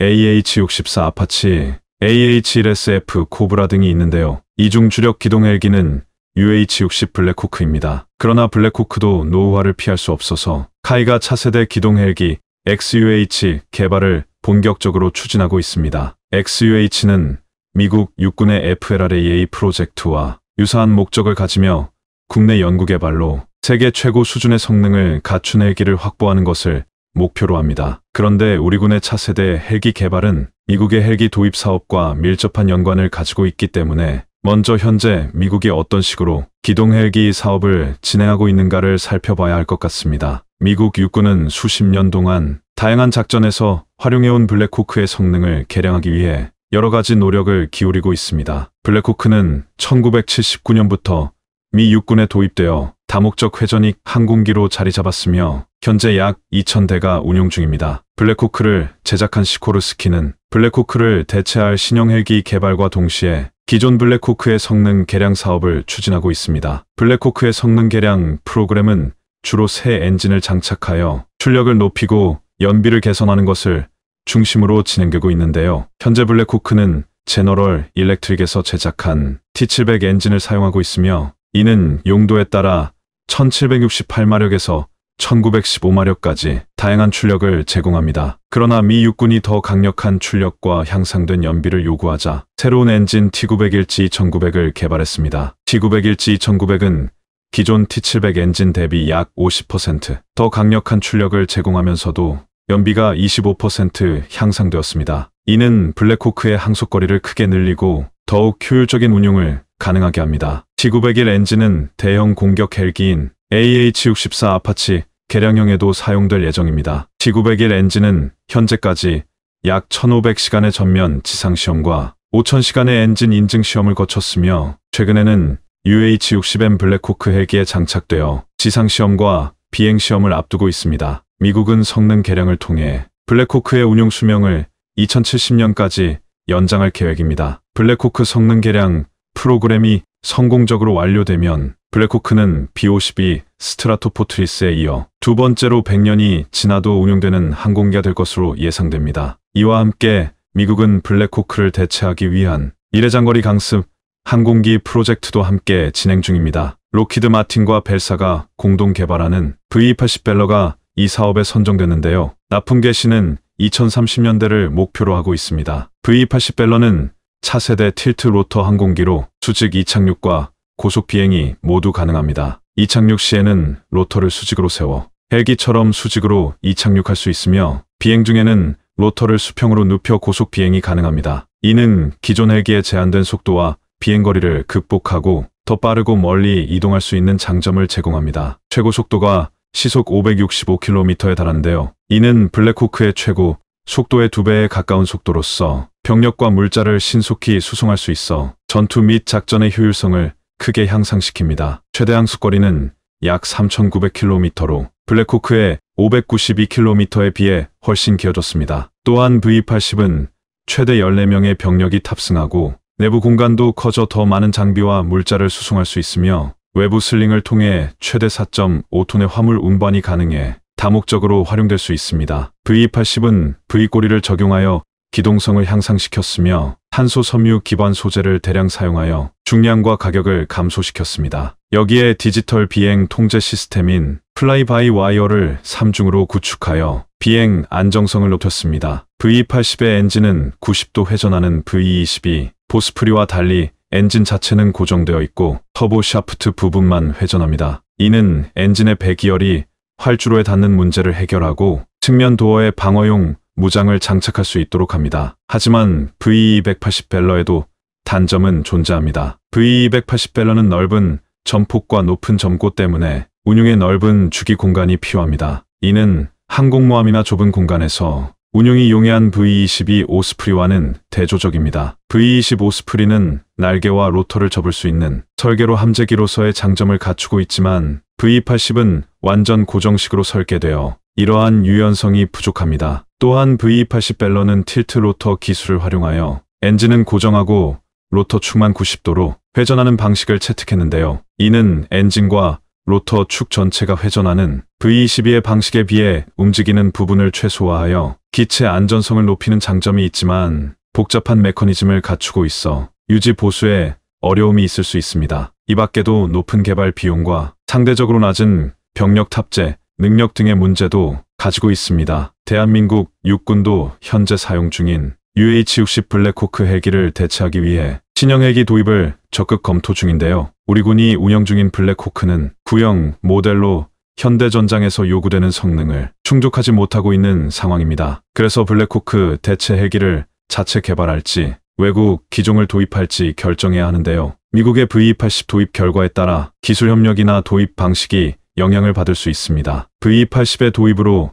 AH-64 아파치, AH-1SF 코브라 등이 있는데요. 이중 주력 기동 헬기는 UH-60 블랙호크입니다. 그러나 블랙호크도 노후화를 피할 수 없어서 카이가 차세대 기동 헬기 XUH 개발을 본격적으로 추진하고 있습니다. XUH는 미국 육군의 FLRAA 프로젝트와 유사한 목적을 가지며 국내 연구개발로 세계 최고 수준의 성능을 갖춘 헬기를 확보하는 것을 목표로 합니다. 그런데 우리 군의 차세대 헬기 개발은 미국의 헬기 도입 사업과 밀접한 연관을 가지고 있기 때문에 먼저 현재 미국이 어떤 식으로 기동 헬기 사업을 진행하고 있는가를 살펴봐야 할 것 같습니다. 미국 육군은 수십 년 동안 다양한 작전에서 활용해온 블랙호크의 성능을 개량하기 위해 여러 가지 노력을 기울이고 있습니다. 블랙호크는 1979년부터 미 육군에 도입되어 다목적 회전익 항공기로 자리 잡았으며 현재 약 2,000대가 운용 중입니다. 블랙호크를 제작한 시코르스키는 블랙호크를 대체할 신형 헬기 개발과 동시에 기존 블랙호크의 성능 개량 사업을 추진하고 있습니다. 블랙호크의 성능 개량 프로그램은 주로 새 엔진을 장착하여 출력을 높이고 연비를 개선하는 것을 중심으로 진행되고 있는데요. 현재 블랙호크는 제너럴 일렉트릭에서 제작한 T700 엔진을 사용하고 있으며 이는 용도에 따라 1768마력에서 1915마력까지 다양한 출력을 제공합니다. 그러나 미 육군이 더 강력한 출력과 향상된 연비를 요구하자 새로운 엔진 T901G 1900을 개발했습니다. T901G 1900은 기존 T700 엔진 대비 약 50%더 강력한 출력을 제공하면서도 연비가 25% 향상되었습니다. 이는 블랙호크의 항속거리를 크게 늘리고 더욱 효율적인 운용을 가능하게 합니다. t 9 0 1 엔진은 대형 공격 헬기인 AH-64 아파치 개량형에도 사용될 예정입니다. t 9 0 1 엔진은 현재까지 약 1,500시간의 전면 지상시험과 5,000시간의 엔진 인증시험을 거쳤으며 최근에는 UH-60M 블랙호크 헬기에 장착되어 지상시험과 비행시험을 앞두고 있습니다. 미국은 성능 개량을 통해 블랙호크의 운용 수명을 2070년까지 연장할 계획입니다. 블랙호크 성능 개량 프로그램이 성공적으로 완료되면 블랙호크는 B-52 스트라토포트리스에 이어 두 번째로 100년이 지나도 운용되는 항공기가 될 것으로 예상됩니다. 이와 함께 미국은 블랙호크를 대체하기 위한 이래장거리 강습 항공기 프로젝트도 함께 진행 중입니다. 로키드 마틴과 벨사가 공동 개발하는 V-80 벨러가 이 사업에 선정됐는데요. 납품 개시는 2030년대를 목표로 하고 있습니다. V80 벨러는 차세대 틸트 로터 항공기로 수직 이착륙과 고속 비행이 모두 가능합니다. 이착륙 시에는 로터를 수직으로 세워 헬기처럼 수직으로 이착륙할 수 있으며 비행 중에는 로터를 수평으로 눕혀 고속 비행이 가능합니다. 이는 기존 헬기에 제한된 속도와 비행거리를 극복하고 더 빠르고 멀리 이동할 수 있는 장점을 제공합니다. 최고 속도가 시속 565km에 달한데요. 이는 블랙호크의 최고 속도의 두배에 가까운 속도로서 병력과 물자를 신속히 수송할 수 있어 전투 및 작전의 효율성을 크게 향상시킵니다. 최대 항속거리는 약 3,900km로 블랙호크의 592km에 비해 훨씬 길어졌습니다. 또한 V-80은 최대 14명의 병력이 탑승하고 내부 공간도 커져 더 많은 장비와 물자를 수송할 수 있으며 외부 슬링을 통해 최대 4.5톤의 화물 운반이 가능해 다목적으로 활용될 수 있습니다. V80은 V꼬리를 적용하여 기동성을 향상시켰으며 탄소 섬유 기반 소재를 대량 사용하여 중량과 가격을 감소시켰습니다. 여기에 디지털 비행 통제 시스템인 플라이바이와이어를 3중으로 구축하여 비행 안정성을 높였습니다. V80의 엔진은 90도 회전하는 V22 보스프리와 달리 엔진 자체는 고정되어 있고 터보 샤프트 부분만 회전합니다. 이는 엔진의 배기열이 활주로에 닿는 문제를 해결하고 측면 도어에 방어용 무장을 장착할 수 있도록 합니다. 하지만 V280 벨러에도 단점은 존재합니다. V280 벨러는 넓은 전폭과 높은 점고 때문에 운용에 넓은 주기 공간이 필요합니다. 이는 항공모함이나 좁은 공간에서 운용이 용해한 V-22 오스프리와는 대조적입니다. v 2 5스프리는 날개와 로터를 접을 수 있는 설계로 함재기로서의 장점을 갖추고 있지만 V-80은 완전 고정식으로 설계되어 이러한 유연성이 부족합니다. 또한 V-80 밸러는 틸트 로터 기술을 활용하여 엔진은 고정하고 로터 축만 90도로 회전하는 방식을 채택했는데요. 이는 엔진과 로터 축 전체가 회전하는 V22의 방식에 비해 움직이는 부분을 최소화하여 기체 안전성을 높이는 장점이 있지만 복잡한 메커니즘을 갖추고 있어 유지 보수에 어려움이 있을 수 있습니다. 이 밖에도 높은 개발 비용과 상대적으로 낮은 병력 탑재, 능력 등의 문제도 가지고 있습니다. 대한민국 육군도 현재 사용 중인 UH-60 블랙호크 헬기를 대체하기 위해 신형 헬기 도입을 적극 검토 중인데요. 우리 군이 운영 중인 블랙호크는 구형 모델로 현대전장에서 요구되는 성능을 충족하지 못하고 있는 상황입니다. 그래서 블랙호크 대체 헬기를 자체 개발할지 외국 기종을 도입할지 결정해야 하는데요. 미국의 V-80 도입 결과에 따라 기술 협력이나 도입 방식이 영향을 받을 수 있습니다. V-80의 도입으로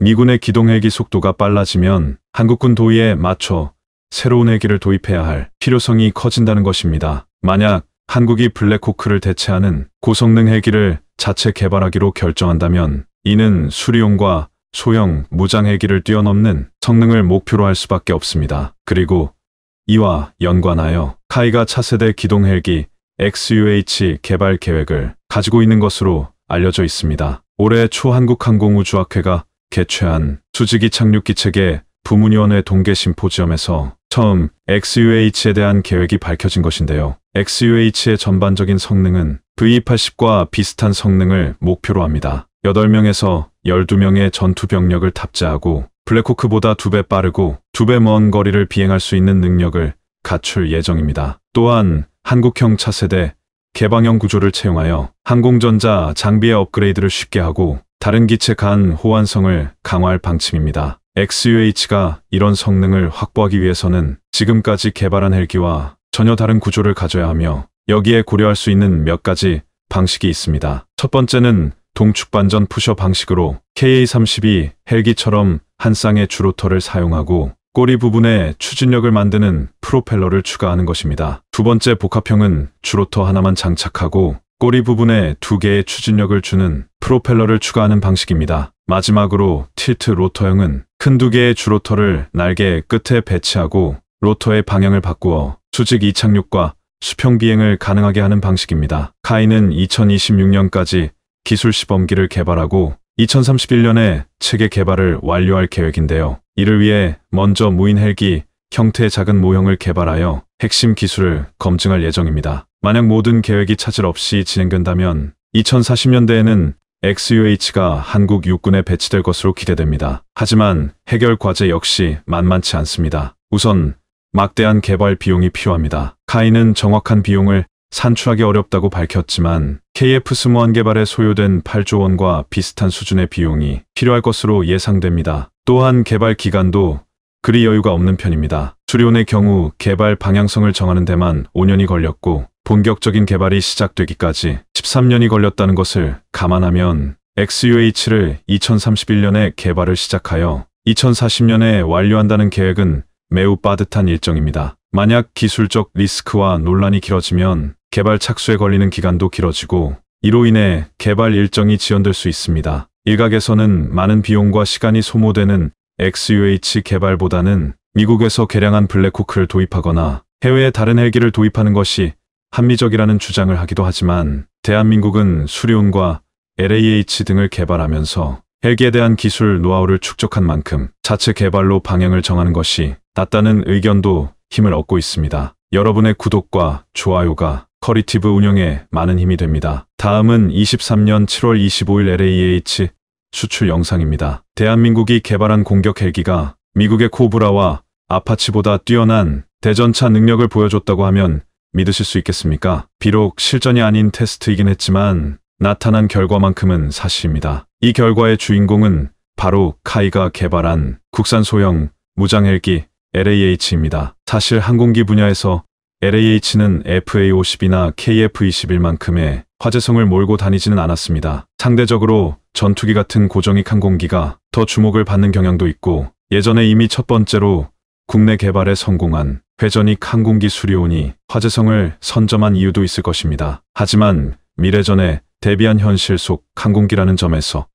미군의 기동 헬기 속도가 빨라지면 한국군 도의에 맞춰 새로운 헬기를 도입해야 할 필요성이 커진다는 것입니다. 만약 한국이 블랙호크를 대체하는 고성능 헬기를 자체 개발하기로 결정한다면 이는 수리용과 소형 무장 헬기를 뛰어넘는 성능을 목표로 할 수밖에 없습니다. 그리고 이와 연관하여 카이가 차세대 기동 헬기 XUH 개발 계획을 가지고 있는 것으로 알려져 있습니다. 올해 초 한국항공우주학회가 개최한 수직이 착륙 기체계 부문위원회 동계 심포지엄에서 처음 XUH에 대한 계획이 밝혀진 것인데요. XUH의 전반적인 성능은 V80과 비슷한 성능을 목표로 합니다. 8명에서 12명의 전투 병력을 탑재하고 블랙호크보다 2배 빠르고 2배 먼 거리를 비행할 수 있는 능력을 갖출 예정입니다. 또한 한국형 차세대 개방형 구조를 채용하여 항공전자 장비의 업그레이드를 쉽게 하고 다른 기체 간 호환성을 강화할 방침입니다. XUH가 이런 성능을 확보하기 위해서는 지금까지 개발한 헬기와 전혀 다른 구조를 가져야 하며 여기에 고려할 수 있는 몇 가지 방식이 있습니다. 첫 번째는 동축반전 푸셔 방식으로 KA-32 헬기처럼 한 쌍의 주로터를 사용하고 꼬리 부분에 추진력을 만드는 프로펠러를 추가하는 것입니다. 두 번째 복합형은 주로터 하나만 장착하고 꼬리 부분에 두 개의 추진력을 주는 프로펠러를 추가하는 방식입니다. 마지막으로 틸트 로터형은 큰두 개의 주로터를 날개 끝에 배치하고 로터의 방향을 바꾸어 수직 이착륙과 수평 비행을 가능하게 하는 방식입니다. 카이는 2026년까지 기술 시범기를 개발하고 2031년에 체계 개발을 완료할 계획인데요. 이를 위해 먼저 무인 헬기 형태의 작은 모형을 개발하여 핵심 기술을 검증할 예정입니다. 만약 모든 계획이 차질 없이 진행된다면 2040년대에는 XUH가 한국 육군에 배치될 것으로 기대됩니다. 하지만 해결 과제 역시 만만치 않습니다. 우선 막대한 개발 비용이 필요합니다. 카이는 정확한 비용을 산출하기 어렵다고 밝혔지만 KF 스무한 개발에 소요된 8조 원과 비슷한 수준의 비용이 필요할 것으로 예상됩니다. 또한 개발 기간도 그리 여유가 없는 편입니다. 수리온의 경우 개발 방향성을 정하는 데만 5년이 걸렸고 본격적인 개발이 시작되기까지 13년이 걸렸다는 것을 감안하면 XUH를 2031년에 개발을 시작하여 2040년에 완료한다는 계획은 매우 빠듯한 일정입니다. 만약 기술적 리스크와 논란이 길어지면 개발 착수에 걸리는 기간도 길어지고 이로 인해 개발 일정이 지연될 수 있습니다. 일각에서는 많은 비용과 시간이 소모되는 XUH 개발보다는 미국에서 개량한 블랙호크를 도입하거나 해외에 다른 헬기를 도입하는 것이 합리적이라는 주장을 하기도 하지만 대한민국은 수리온과 LAH 등을 개발하면서 헬기에 대한 기술 노하우를 축적한 만큼 자체 개발로 방향을 정하는 것이 낫다는 의견도 힘을 얻고 있습니다. 여러분의 구독과 좋아요가 커리티브 운영에 많은 힘이 됩니다. 다음은 23년 7월 25일 LAH 수출 영상입니다. 대한민국이 개발한 공격 헬기가 미국의 코브라와 아파치보다 뛰어난 대전차 능력을 보여줬다고 하면 믿으실 수 있겠습니까? 비록 실전이 아닌 테스트이긴 했지만 나타난 결과만큼은 사실입니다. 이 결과의 주인공은 바로 카이가 개발한 국산 소형 무장 헬기 LAH입니다. 사실 항공기 분야에서 LAH는 FA-50이나 KF-21만큼의 화제성을 몰고 다니지는 않았습니다. 상대적으로 전투기 같은 고정익 항공기가 더 주목을 받는 경향도 있고 예전에 이미 첫 번째로 국내 개발에 성공한 회전익 항공기 수리온이 화제성을 선점한 이유도 있을 것입니다. 하지만 미래전에 대비한 현실 속 항공기라는 점에서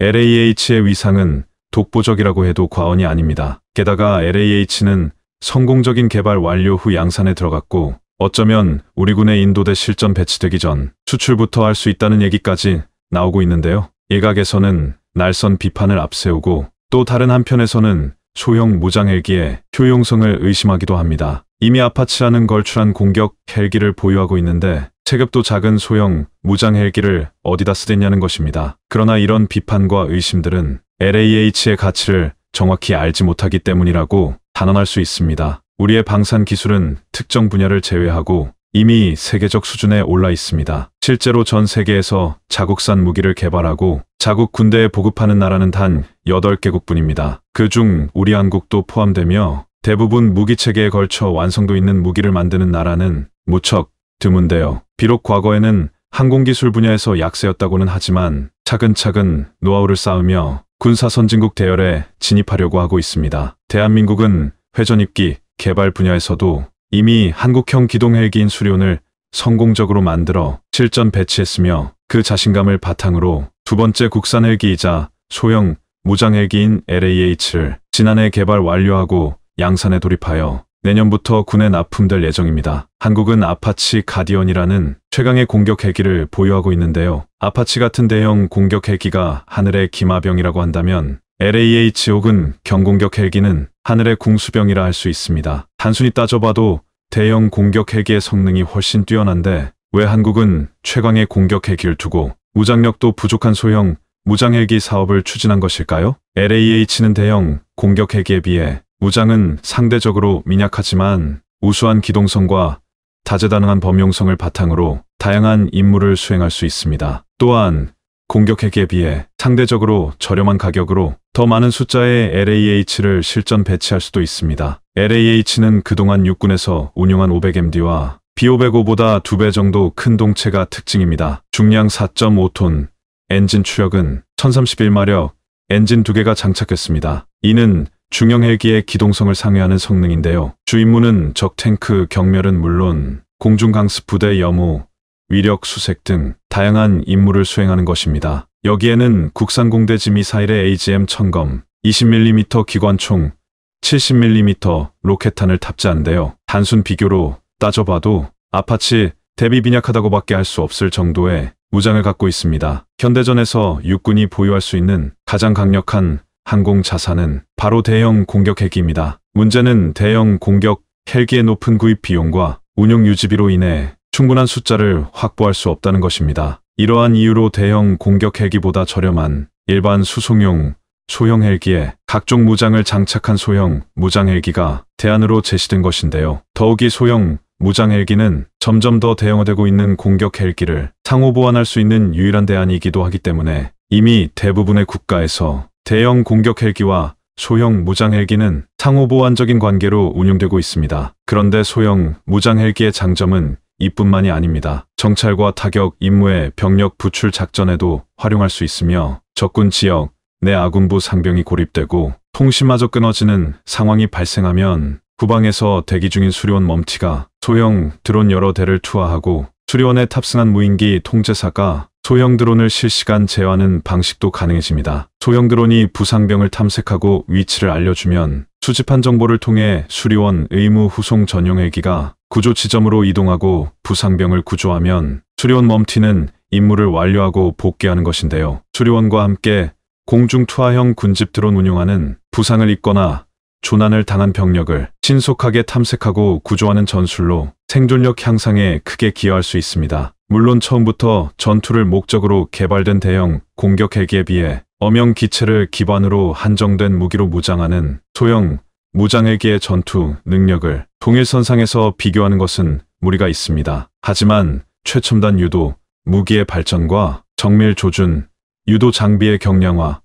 LAH의 위상은 독보적이라고 해도 과언이 아닙니다. 게다가 LAH는 성공적인 개발 완료 후 양산에 들어갔고 어쩌면 우리 군의 인도대 실전 배치되기 전 수출부터 할 수 있다는 얘기까지 나오고 있는데요. 일각에서는 날선 비판을 앞세우고 또 다른 한편에서는 소형 무장헬기에 효용성을 의심하기도 합니다. 이미 아파치라는 걸출한 공격 헬기를 보유하고 있는데 체급도 작은 소형 무장 헬기를 어디다 쓰겠냐는 것입니다. 그러나 이런 비판과 의심들은 LAH의 가치를 정확히 알지 못하기 때문이라고 단언할 수 있습니다. 우리의 방산 기술은 특정 분야를 제외하고 이미 세계적 수준에 올라 있습니다. 실제로 전 세계에서 자국산 무기를 개발하고 자국 군대에 보급하는 나라는 단 8개국뿐입니다. 그중 우리 한국도 포함되며 대부분 무기체계에 걸쳐 완성도 있는 무기를 만드는 나라는 무척 드문데요. 비록 과거에는 항공기술 분야에서 약세였다고는 하지만 차근차근 노하우를 쌓으며 군사 선진국 대열에 진입하려고 하고 있습니다. 대한민국은 회전입기, 개발 분야에서도 이미 한국형 기동헬기인 수련을 성공적으로 만들어 실전 배치했으며 그 자신감을 바탕으로 두 번째 국산 헬기이자 소형 무장 헬기인 LAH를 지난해 개발 완료하고 양산에 돌입하여 내년부터 군에 납품될 예정입니다. 한국은 아파치 가디언이라는 최강의 공격 헬기를 보유하고 있는데요. 아파치 같은 대형 공격 헬기가 하늘의 기마병이라고 한다면 LAH 혹은 경공격 헬기는 하늘의 궁수병이라 할 수 있습니다. 단순히 따져봐도 대형 공격 핵의 성능이 훨씬 뛰어난데 왜 한국은 최강의 공격 핵을 두고 무장력도 부족한 소형 무장 헬기 사업을 추진한 것일까요? LAH는 대형 공격 헬기에 비해 무장은 상대적으로 민약하지만 우수한 기동성과 다재다능한 범용성을 바탕으로 다양한 임무를 수행할 수 있습니다. 또한 공격 헬기에 비해 상대적으로 저렴한 가격으로 더 많은 숫자의 LAH를 실전 배치할 수도 있습니다. LAH는 그동안 육군에서 운용한 500MD와 B505보다 두 배 정도 큰 동체가 특징입니다. 중량 4.5톤, 엔진 추력은 1031마력, 엔진 두개가장착했습니다 이는 중형 헬기의 기동성을 상회하는 성능인데요. 주임무는 적 탱크 경멸은 물론 공중강습 부대 여무, 위력 수색 등 다양한 임무를 수행하는 것입니다. 여기에는 국산공대 지미사일의 AGM 천검, 20mm 기관총, 70mm 로켓탄을 탑재한데요 단순 비교로 따져봐도 아파치 대비 빈약하다고밖에 할 수 없을 정도의 무장을 갖고 있습니다. 현대전에서 육군이 보유할 수 있는 가장 강력한 항공 자산은 바로 대형 공격 헬기입니다. 문제는 대형 공격 헬기의 높은 구입 비용과 운용 유지비로 인해 충분한 숫자를 확보할 수 없다는 것입니다. 이러한 이유로 대형 공격 헬기보다 저렴한 일반 수송용 소형 헬기에 각종 무장을 장착한 소형 무장 헬기가 대안으로 제시된 것인데요. 더욱이 소형 무장 헬기는 점점 더 대형화되고 있는 공격 헬기를 상호 보완할 수 있는 유일한 대안이기도 하기 때문에 이미 대부분의 국가에서 대형 공격 헬기와 소형 무장 헬기는 상호 보완적인 관계로 운용되고 있습니다. 그런데 소형 무장 헬기의 장점은 이뿐만이 아닙니다. 정찰과 타격, 임무에 병력 부출 작전에도 활용할 수 있으며 적군 지역, 내 아군부 상병이 고립되고 통신마저 끊어지는 상황이 발생하면 후방에서 대기 중인 수리온 멈티가 소형 드론 여러 대를 투하하고 수리원에 탑승한 무인기 통제사가 소형 드론을 실시간 제어하는 방식도 가능해집니다. 소형 드론이 부상병을 탐색하고 위치를 알려주면 수집한 정보를 통해 수리원 의무 후송 전용 헬기가 구조 지점으로 이동하고 부상병을 구조하면 수리원 멈티는 임무를 완료하고 복귀하는 것인데요. 수리원과 함께 공중투하형 군집 드론 운용하는 부상을 입거나 조난을 당한 병력을 신속하게 탐색하고 구조하는 전술로 생존력 향상에 크게 기여할 수 있습니다. 물론 처음부터 전투를 목적으로 개발된 대형 공격 헬기에 비해 엄영 기체를 기반으로 한정된 무기로 무장하는 소형 무장 헬기의 전투 능력을 동일선상에서 비교하는 것은 무리가 있습니다. 하지만 최첨단 유도, 무기의 발전과 정밀 조준, 유도 장비의 경량화,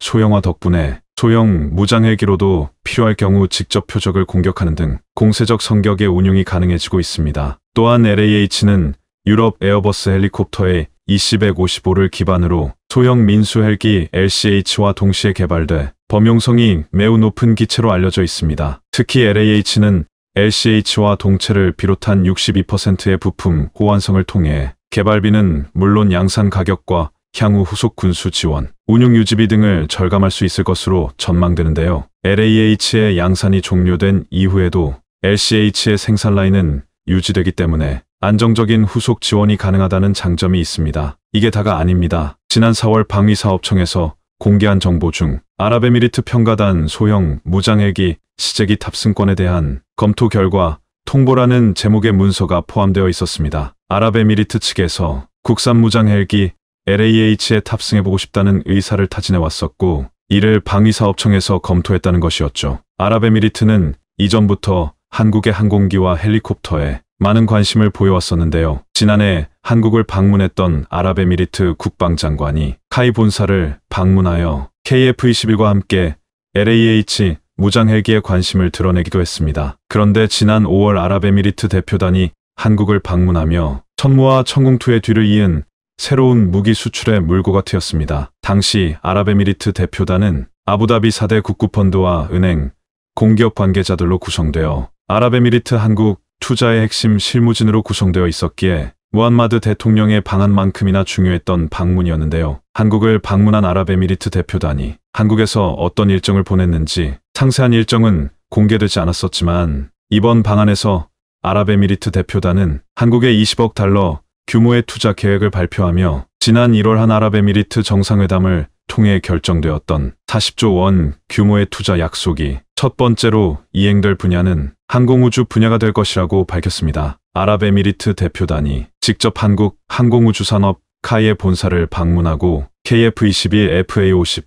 소형화 덕분에 소형 무장헬기로도 필요할 경우 직접 표적을 공격하는 등 공세적 성격의 운용이 가능해지고 있습니다. 또한 LAH는 유럽 에어버스 헬리콥터의 E-155를 기반으로 소형 민수 헬기 LCH와 동시에 개발돼 범용성이 매우 높은 기체로 알려져 있습니다. 특히 LAH는 LCH와 동체를 비롯한 62%의 부품 호환성을 통해 개발비는 물론 양산 가격과 향후 후속 군수 지원, 운용 유지비 등을 절감할 수 있을 것으로 전망되는데요. LAH의 양산이 종료된 이후에도 LCH의 생산 라인은 유지되기 때문에 안정적인 후속 지원이 가능하다는 장점이 있습니다. 이게 다가 아닙니다. 지난 4월 방위사업청에서 공개한 정보 중 아랍에미리트 평가단 소형 무장헬기 시제기 탑승권에 대한 검토 결과 통보라는 제목의 문서가 포함되어 있었습니다. 아랍에미리트 측에서 국산 무장헬기 LAH에 탑승해보고 싶다는 의사를 타진해 왔었고 이를 방위사업청에서 검토했다는 것이었죠. 아랍에미리트는 이전부터 한국의 항공기와 헬리콥터에 많은 관심을 보여왔었는데요. 지난해 한국을 방문했던 아랍에미리트 국방장관이 카이 본사를 방문하여 KF-21과 함께 LAH 무장헬기에 관심을 드러내기도 했습니다. 그런데 지난 5월 아랍에미리트 대표단이 한국을 방문하며 천무와 천궁투의 뒤를 이은 새로운 무기 수출의 물고가 트였습니다. 당시 아랍에미리트 대표단은 아부다비 4대 국구펀드와 은행, 공기업 관계자들로 구성되어 아랍에미리트 한국 투자의 핵심 실무진으로 구성되어 있었기에 무한마드 대통령의 방한만큼이나 중요했던 방문이었는데요. 한국을 방문한 아랍에미리트 대표단이 한국에서 어떤 일정을 보냈는지 상세한 일정은 공개되지 않았었지만 이번 방안에서 아랍에미리트 대표단은 한국의 20억 달러 규모의 투자 계획을 발표하며 지난 1월 한 아랍에미리트 정상회담을 통해 결정되었던 40조 원 규모의 투자 약속이 첫 번째로 이행될 분야는 항공우주 분야가 될 것이라고 밝혔습니다. 아랍에미리트 대표단이 직접 한국 항공우주산업 카이의 본사를 방문하고 KF-22, FA-50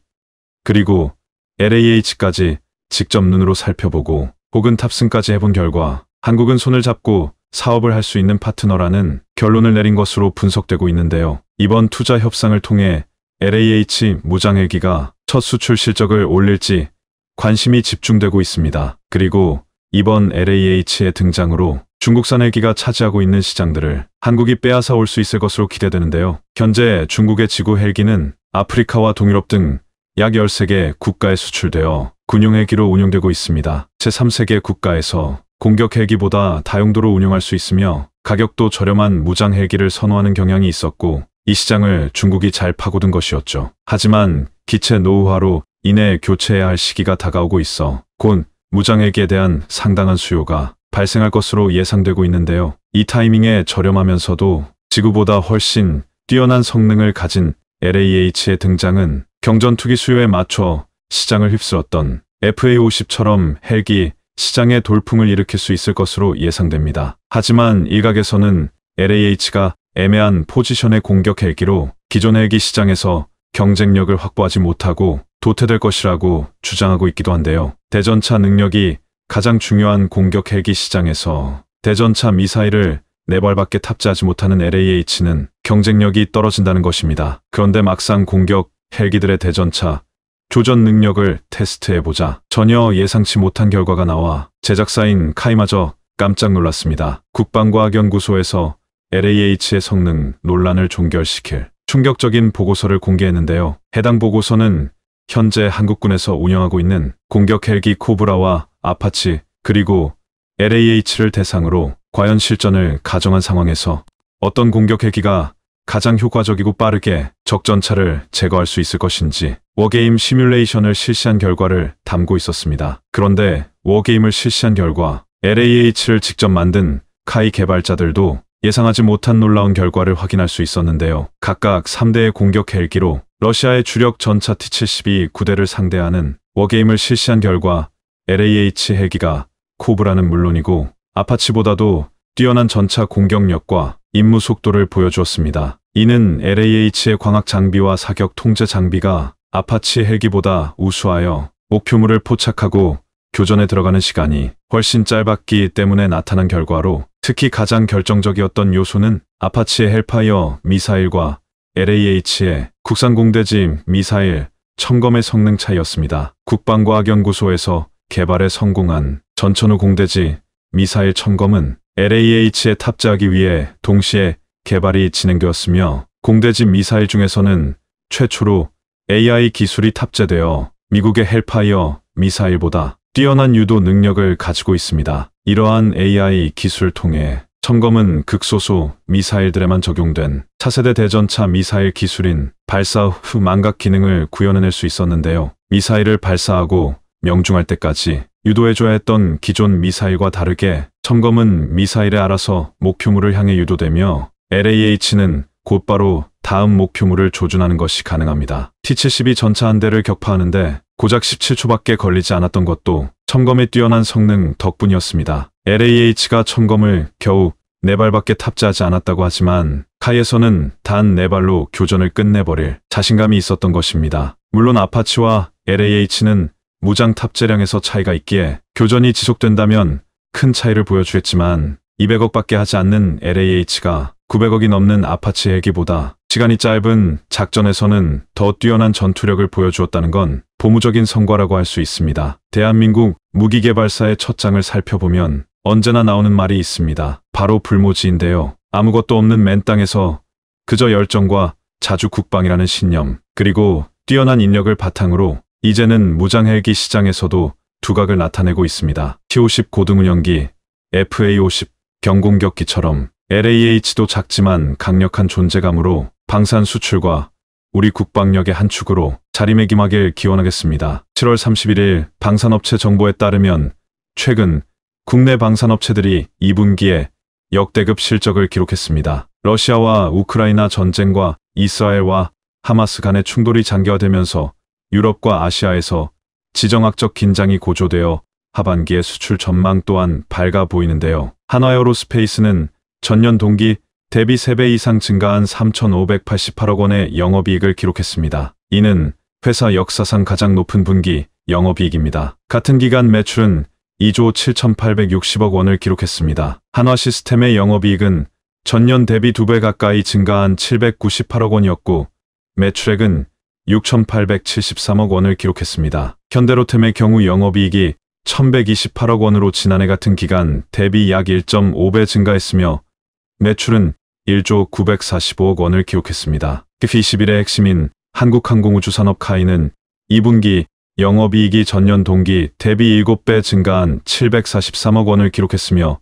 그리고 LAH까지 직접 눈으로 살펴보고 혹은 탑승까지 해본 결과 한국은 손을 잡고 사업을 할 수 있는 파트너라는 결론을 내린 것으로 분석되고 있는데요. 이번 투자 협상을 통해 LAH 무장헬기가 첫 수출 실적을 올릴지 관심이 집중되고 있습니다. 그리고 이번 LAH의 등장으로 중국산 헬기가 차지하고 있는 시장들을 한국이 빼앗아 올 수 있을 것으로 기대되는데요. 현재 중국의 지구 헬기는 아프리카와 동유럽 등 약 13개 국가에 수출되어 군용 헬기로 운용되고 있습니다. 제3세계 국가에서 공격 헬기보다 다용도로 운용할 수 있으며 가격도 저렴한 무장 헬기를 선호하는 경향이 있었고 이 시장을 중국이 잘 파고든 것이었죠. 하지만 기체 노후화로 이내 교체해야 할 시기가 다가오고 있어 곧 무장 헬기에 대한 상당한 수요가 발생할 것으로 예상되고 있는데요. 이 타이밍에 저렴하면서도 지구보다 훨씬 뛰어난 성능을 가진 LAH의 등장은 경전 투기 수요에 맞춰 시장을 휩쓸었던 FA50처럼 헬기 시장에 돌풍을 일으킬 수 있을 것으로 예상됩니다. 하지만 일각에서는 LAH가 애매한 포지션의 공격 헬기로 기존 헬기 시장에서 경쟁력을 확보하지 못하고 도태될 것이라고 주장하고 있기도 한데요. 대전차 능력이 가장 중요한 공격 헬기 시장에서 대전차 미사일을 네발밖에 탑재하지 못하는 LAH는 경쟁력이 떨어진다는 것입니다. 그런데 막상 공격 헬기들의 대전차 조전 능력을 테스트해보자 전혀 예상치 못한 결과가 나와 제작사인 카이마저 깜짝 놀랐습니다. 국방과학연구소에서 LAH의 성능 논란을 종결시킬 충격적인 보고서를 공개했는데요. 해당 보고서는 현재 한국군에서 운영하고 있는 공격 헬기 코브라와 아파치 그리고 LAH를 대상으로 과연 실전을 가정한 상황에서 어떤 공격 헬기가 가장 효과적이고 빠르게 적전차를 제거할 수 있을 것인지 워게임 시뮬레이션을 실시한 결과를 담고 있었습니다. 그런데 워게임을 실시한 결과 LAH를 직접 만든 카이 개발자들도 예상하지 못한 놀라운 결과를 확인할 수 있었는데요. 각각 3대의 공격 헬기로 러시아의 주력 전차 T-72 9대를 상대하는 워게임을 실시한 결과 LAH 헬기가 코브라는 물론이고 아파치보다도 뛰어난 전차 공격력과 임무 속도를 보여주었습니다. 이는 LAH의 광학 장비와 사격 통제 장비가 아파치 헬기보다 우수하여 목표물을 포착하고 교전에 들어가는 시간이 훨씬 짧았기 때문에 나타난 결과로 특히 가장 결정적이었던 요소는 아파치의 헬파이어 미사일과 LAH의 국산공대지 미사일 첨검의 성능 차이였습니다. 국방과학연구소에서 개발에 성공한 전천후 공대지 미사일 첨검은 LAH에 탑재하기 위해 동시에 개발이 진행되었으며 공대지 미사일 중에서는 최초로 AI 기술이 탑재되어 미국의 헬파이어 미사일보다 뛰어난 유도 능력을 가지고 있습니다. 이러한 AI 기술 통해 점검은 극소수 미사일들에만 적용된 차세대 대전차 미사일 기술인 발사 후 망각 기능을 구현해낼 수 있었는데요. 미사일을 발사하고 명중할 때까지 유도해줘야 했던 기존 미사일과 다르게 점검은 미사일에 알아서 목표물을 향해 유도되며 LAH는 곧바로 다음 목표물을 조준하는 것이 가능합니다. T-72 전차 한 대를 격파하는데 고작 17초밖에 걸리지 않았던 것도 첨검의 뛰어난 성능 덕분이었습니다. LAH가 첨검을 겨우 4발밖에 탑재하지 않았다고 하지만 카에서는단 4발로 교전을 끝내버릴 자신감이 있었던 것입니다. 물론 아파치와 LAH는 무장 탑재량에서 차이가 있기에 교전이 지속된다면 큰 차이를 보여주겠지만 200억밖에 하지 않는 LAH가 900억이 넘는 아파치 헬기보다 시간이 짧은 작전에서는 더 뛰어난 전투력을 보여주었다는 건 보무적인 성과라고 할 수 있습니다. 대한민국 무기개발사의 첫 장을 살펴보면 언제나 나오는 말이 있습니다. 바로 불모지인데요. 아무것도 없는 맨 땅에서 그저 열정과 자주 국방이라는 신념 그리고 뛰어난 인력을 바탕으로 이제는 무장헬기 시장에서도 두각을 나타내고 있습니다. T-50 고등운영기, FA-50 경공격기처럼 LAH도 작지만 강력한 존재감으로 방산 수출과 우리 국방력의 한 축으로 자리매김하길 기원하겠습니다. 7월 31일 방산업체 정보에 따르면 최근 국내 방산업체들이 2분기에 역대급 실적을 기록했습니다. 러시아와 우크라이나 전쟁과 이스라엘과 하마스 간의 충돌이 장기화되면서 유럽과 아시아에서 지정학적 긴장이 고조되어 하반기의 수출 전망 또한 밝아 보이는데요. 한화에로스페이스는 어 전년 동기 대비 3배 이상 증가한 3,588억 원의 영업이익을 기록했습니다. 이는 회사 역사상 가장 높은 분기 영업이익입니다. 같은 기간 매출은 2조 7,860억 원을 기록했습니다. 한화 시스템의 영업이익은 전년 대비 2배 가까이 증가한 798억 원이었고 매출액은 6,873억 원을 기록했습니다. 현대로템의 경우 영업이익이 1,128억 원으로 지난해 같은 기간 대비 약 1.5배 증가했으며 매출은 1조 945억 원을 기록했습니다. F21의 핵심인 한국항공우주산업 카이는 2분기 영업이익이 전년 동기 대비 7배 증가한 743억 원을 기록했으며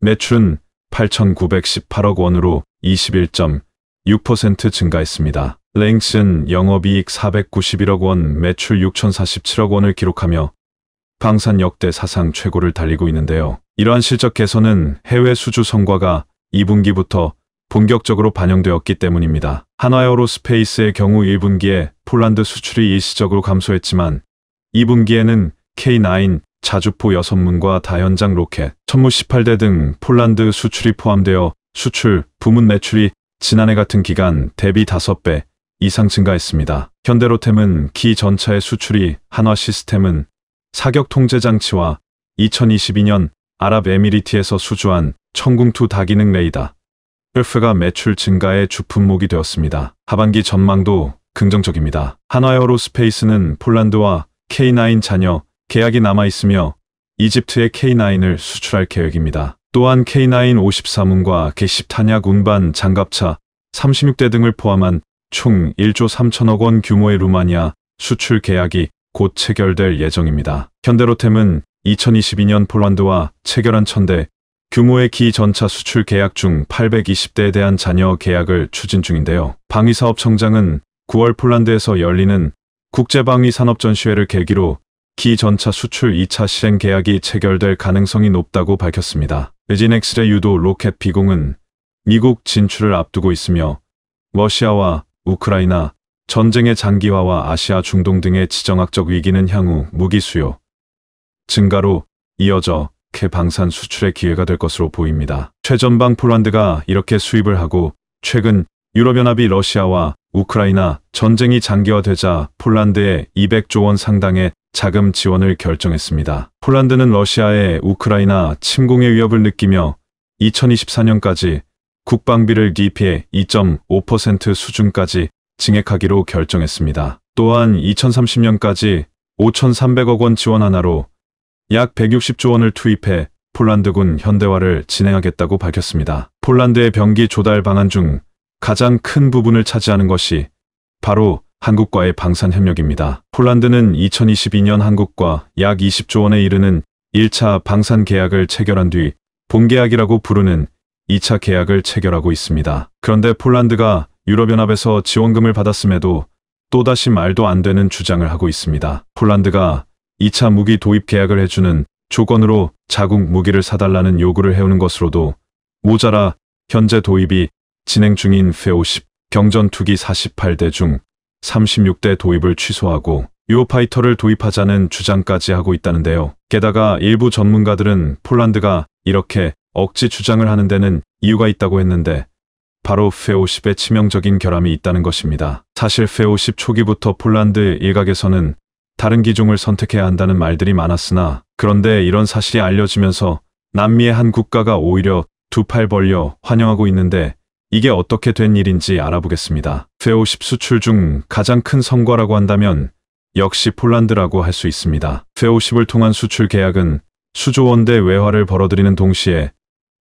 매출은 8,918억 원으로 21.6% 증가했습니다. 랭슨 영업이익 491억 원, 매출 6,047억 원을 기록하며 방산 역대 사상 최고를 달리고 있는데요. 이러한 실적 개선은 해외 수주 성과가 2분기부터 본격적으로 반영되었기 때문입니다. 한화에어로스페이스의 경우 1분기에 폴란드 수출이 일시적으로 감소했지만 2분기에는 K9, 자주포 6문과 다연장 로켓, 천무 18대 등 폴란드 수출이 포함되어 수출, 부문 매출이 지난해 같은 기간 대비 5배, 이상 증가했습니다. 현대로템은 기 전차의 수출이 한화 시스템은 사격 통제 장치와 2022년 아랍에미리티에서 수주한 천궁2 다기능 레이다. 엘프가 매출 증가의 주품목이 되었습니다. 하반기 전망도 긍정적입니다. 한화에어로스페이스는 폴란드와 K9 자녀 계약이 남아있으며 이집트의 K9을 수출할 계획입니다. 또한 K9 54문과 개시0 탄약 운반 장갑차 36대 등을 포함한 총 1조 3천억 원 규모의 루마니아 수출 계약이 곧 체결될 예정입니다. 현대로템은 2022년 폴란드와 체결한 천대 규모의 기전차 수출 계약 중 820대에 대한 잔여 계약을 추진 중인데요. 방위사업청장은 9월 폴란드에서 열리는 국제방위산업전시회를 계기로 기전차 수출 2차 실행 계약이 체결될 가능성이 높다고 밝혔습니다. 에진엑스의 유도 로켓 비공은 미국 진출을 앞두고 있으며 러시아와 우크라이나 전쟁의 장기화와 아시아 중동 등의 지정학적 위기는 향후 무기 수요 증가로 이어져 개방산 수출의 기회가 될 것으로 보입니다. 최전방 폴란드가 이렇게 수입을 하고 최근 유럽연합이 러시아와 우크라이나 전쟁이 장기화되자 폴란드에 200조 원 상당의 자금 지원을 결정했습니다. 폴란드는 러시아의 우크라이나 침공의 위협을 느끼며 2024년까지 국방비를 DP의 2.5% 수준까지 증액하기로 결정했습니다. 또한 2030년까지 5,300억 원 지원 하나로 약 160조 원을 투입해 폴란드군 현대화를 진행하겠다고 밝혔습니다. 폴란드의 병기 조달 방안 중 가장 큰 부분을 차지하는 것이 바로 한국과의 방산 협력입니다. 폴란드는 2022년 한국과 약 20조 원에 이르는 1차 방산 계약을 체결한 뒤 본계약이라고 부르는 2차 계약을 체결하고 있습니다. 그런데 폴란드가 유럽연합에서 지원금을 받았음에도 또다시 말도 안 되는 주장을 하고 있습니다. 폴란드가 2차 무기 도입 계약을 해주는 조건으로 자국 무기를 사달라는 요구를 해오는 것으로도 모자라 현재 도입이 진행 중인 페50 경전 투기 48대 중 36대 도입을 취소하고 유오파이터를 도입하자는 주장까지 하고 있다는데요. 게다가 일부 전문가들은 폴란드가 이렇게 억지 주장을 하는 데는 이유가 있다고 했는데 바로 페오십의 치명적인 결함이 있다는 것입니다. 사실 페오십 초기부터 폴란드 일각에서는 다른 기종을 선택해야 한다는 말들이 많았으나 그런데 이런 사실이 알려지면서 남미의 한 국가가 오히려 두 팔 벌려 환영하고 있는데 이게 어떻게 된 일인지 알아보겠습니다. 페오십 수출 중 가장 큰 성과라고 한다면 역시 폴란드라고 할 수 있습니다. 페오십을 통한 수출 계약은 수조원대 외화를 벌어들이는 동시에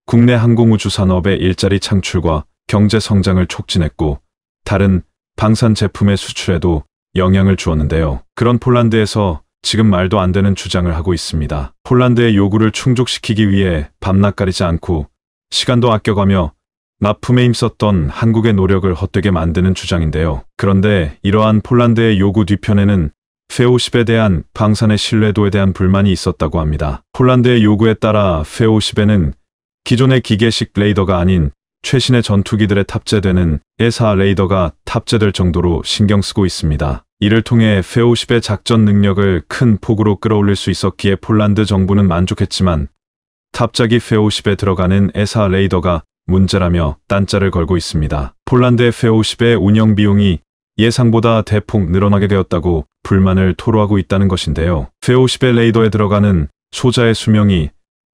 국내 항공우주 산업의 일자리 창출과 경제 성장을 촉진했고 다른 방산 제품의 수출에도 영향을 주었는데요. 그런 폴란드에서 지금 말도 안 되는 주장을 하고 있습니다. 폴란드의 요구를 충족시키기 위해 밤낮 가리지 않고 시간도 아껴가며 납품에 힘썼던 한국의 노력을 헛되게 만드는 주장인데요. 그런데 이러한 폴란드의 요구 뒤편에는 페오십에 대한 방산의 신뢰도에 대한 불만이 있었다고 합니다. 폴란드의 요구에 따라 페오십에는 기존의 기계식 레이더가 아닌 최신의 전투기들에 탑재되는 에사 레이더가 탑재될 정도로 신경 쓰고 있습니다. 이를 통해 F-50의 작전 능력을 큰 폭으로 끌어올릴 수 있었기에 폴란드 정부는 만족했지만 탑작이 F-50에 들어가는 에사 레이더가 문제라며 딴자를 걸고 있습니다. 폴란드 F-50의 운영 비용이 예상보다 대폭 늘어나게 되었다고 불만을 토로하고 있다는 것인데요. F-50의 레이더에 들어가는 소자의 수명이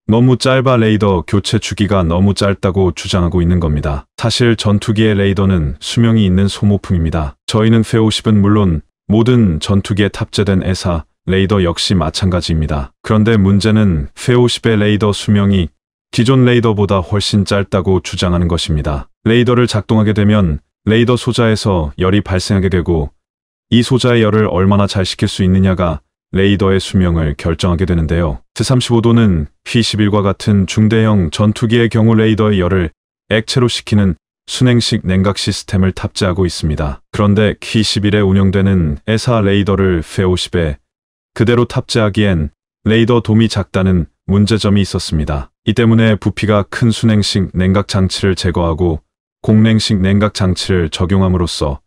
너무 짧아 레이더 교체 주기가 너무 짧다고 주장하고 있는 겁니다. 사실 전투기의 레이더는 수명이 있는 소모품입니다. 저희는 페50은 물론 모든 전투기에 탑재된 에사, 레이더 역시 마찬가지입니다. 그런데 문제는 페50의 레이더 수명이 기존 레이더보다 훨씬 짧다고 주장하는 것입니다. 레이더를 작동하게 되면 레이더 소자에서 열이 발생하게 되고 이 소자의 열을 얼마나 잘 식힐 수 있느냐가 레이더의 수명을 결정하게 되는데요. T-35도는 P-11과 같은 중대형 전투기의 경우 레이더의 열을 액체로 식히는 순행식 냉각 시스템을 탑재하고 있습니다. 그런데 T-11에 운영되는 에사 레이더를 F-50에 그대로 탑재하기엔 레이더 돔이 작다는 문제점이 있었습니다. 이 때문에 부피가 큰 순행식 냉각 장치를 제거하고 공냉식 냉각 장치를 적용함으로써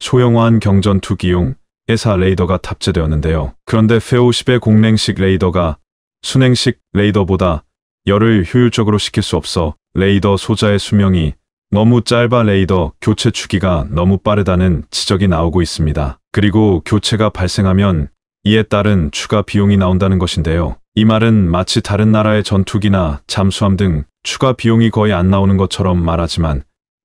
소형화한 경전투기용 예사 레이더가 탑재되었는데요. 그런데 페오10의 공랭식 레이더가 순행식 레이더보다 열을 효율적으로 시킬 수 없어 레이더 소자의 수명이 너무 짧아 레이더 교체 주기가 너무 빠르다는 지적이 나오고 있습니다. 그리고 교체가 발생하면 이에 따른 추가 비용이 나온다는 것인데요. 이 말은 마치 다른 나라의 전투기나 잠수함 등 추가 비용이 거의 안 나오는 것처럼 말하지만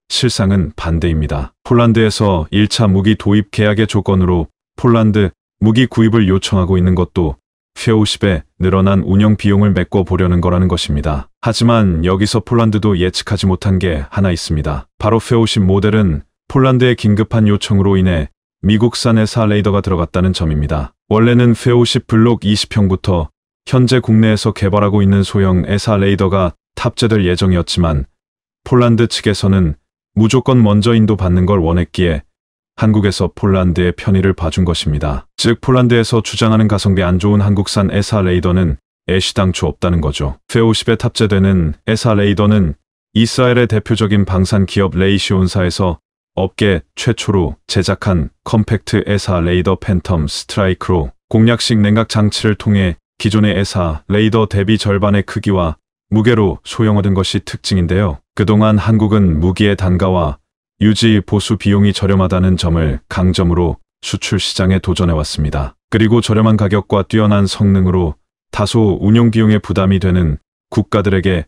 실상은 반대입니다. 폴란드에서 1차 무기 도입 계약의 조건으로 폴란드 무기 구입을 요청하고 있는 것도 페오십에 늘어난 운영 비용을 메꿔 보려는 거라는 것입니다. 하지만 여기서 폴란드도 예측하지 못한 게 하나 있습니다. 바로 페오십 모델은 폴란드의 긴급한 요청으로 인해 미국산 의사 레이더가 들어갔다는 점입니다. 원래는 페오십 블록 20형부터 현재 국내에서 개발하고 있는 소형 에사 레이더가 탑재될 예정이었지만 폴란드 측에서는 무조건 먼저 인도받는 걸 원했기에 한국에서 폴란드의 편의를 봐준 것입니다. 즉 폴란드에서 주장하는 가성비 안 좋은 한국산 에사 레이더는 애시 당초 없다는 거죠. 페50에 탑재되는 에사 레이더는 이스라엘의 대표적인 방산 기업 레이시온사에서 업계 최초로 제작한 컴팩트 에사 레이더 팬텀 스트라이크로 공략식 냉각 장치를 통해 기존의 에사 레이더 대비 절반의 크기와 무게로 소형화된 것이 특징인데요. 그동안 한국은 무기의 단가와 유지 보수 비용이 저렴하다는 점을 강점으로 수출 시장에 도전해왔습니다. 그리고 저렴한 가격과 뛰어난 성능으로 다소 운용 비용에 부담이 되는 국가들에게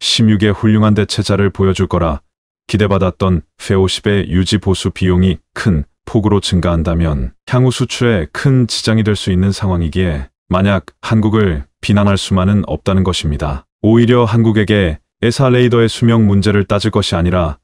16의 훌륭한 대체자를 보여줄 거라 기대받았던 페오십의 유지 보수 비용이 큰 폭으로 증가한다면 향후 수출에 큰 지장이 될 수 있는 상황이기에 만약 한국을 비난할 수만은 없다는 것입니다. 오히려 한국에게 에사 레이더의 수명 문제를 따질 것이 아니라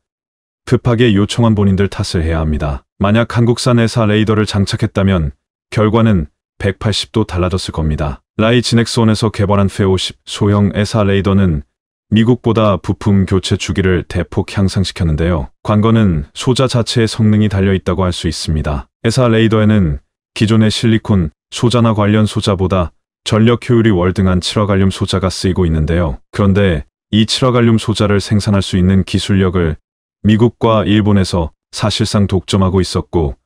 급하게 요청한 본인들 탓을 해야 합니다. 만약 한국산 회사 레이더를 장착했다면 결과는 180도 달라졌을 겁니다. 라이 진엑스원에서 개발한 페50 소형 에사 레이더는 미국보다 부품 교체 주기를 대폭 향상시켰는데요. 광건은 소자 자체의 성능이 달려있다고 할 수 있습니다. 에사 레이더에는 기존의 실리콘, 소자나 관련 소자보다 전력 효율이 월등한 칠화갈륨 소자가 쓰이고 있는데요. 그런데 이 칠화갈륨 소자를 생산할 수 있는 기술력을 미국과 일본에서 사실상 독점하고 있었고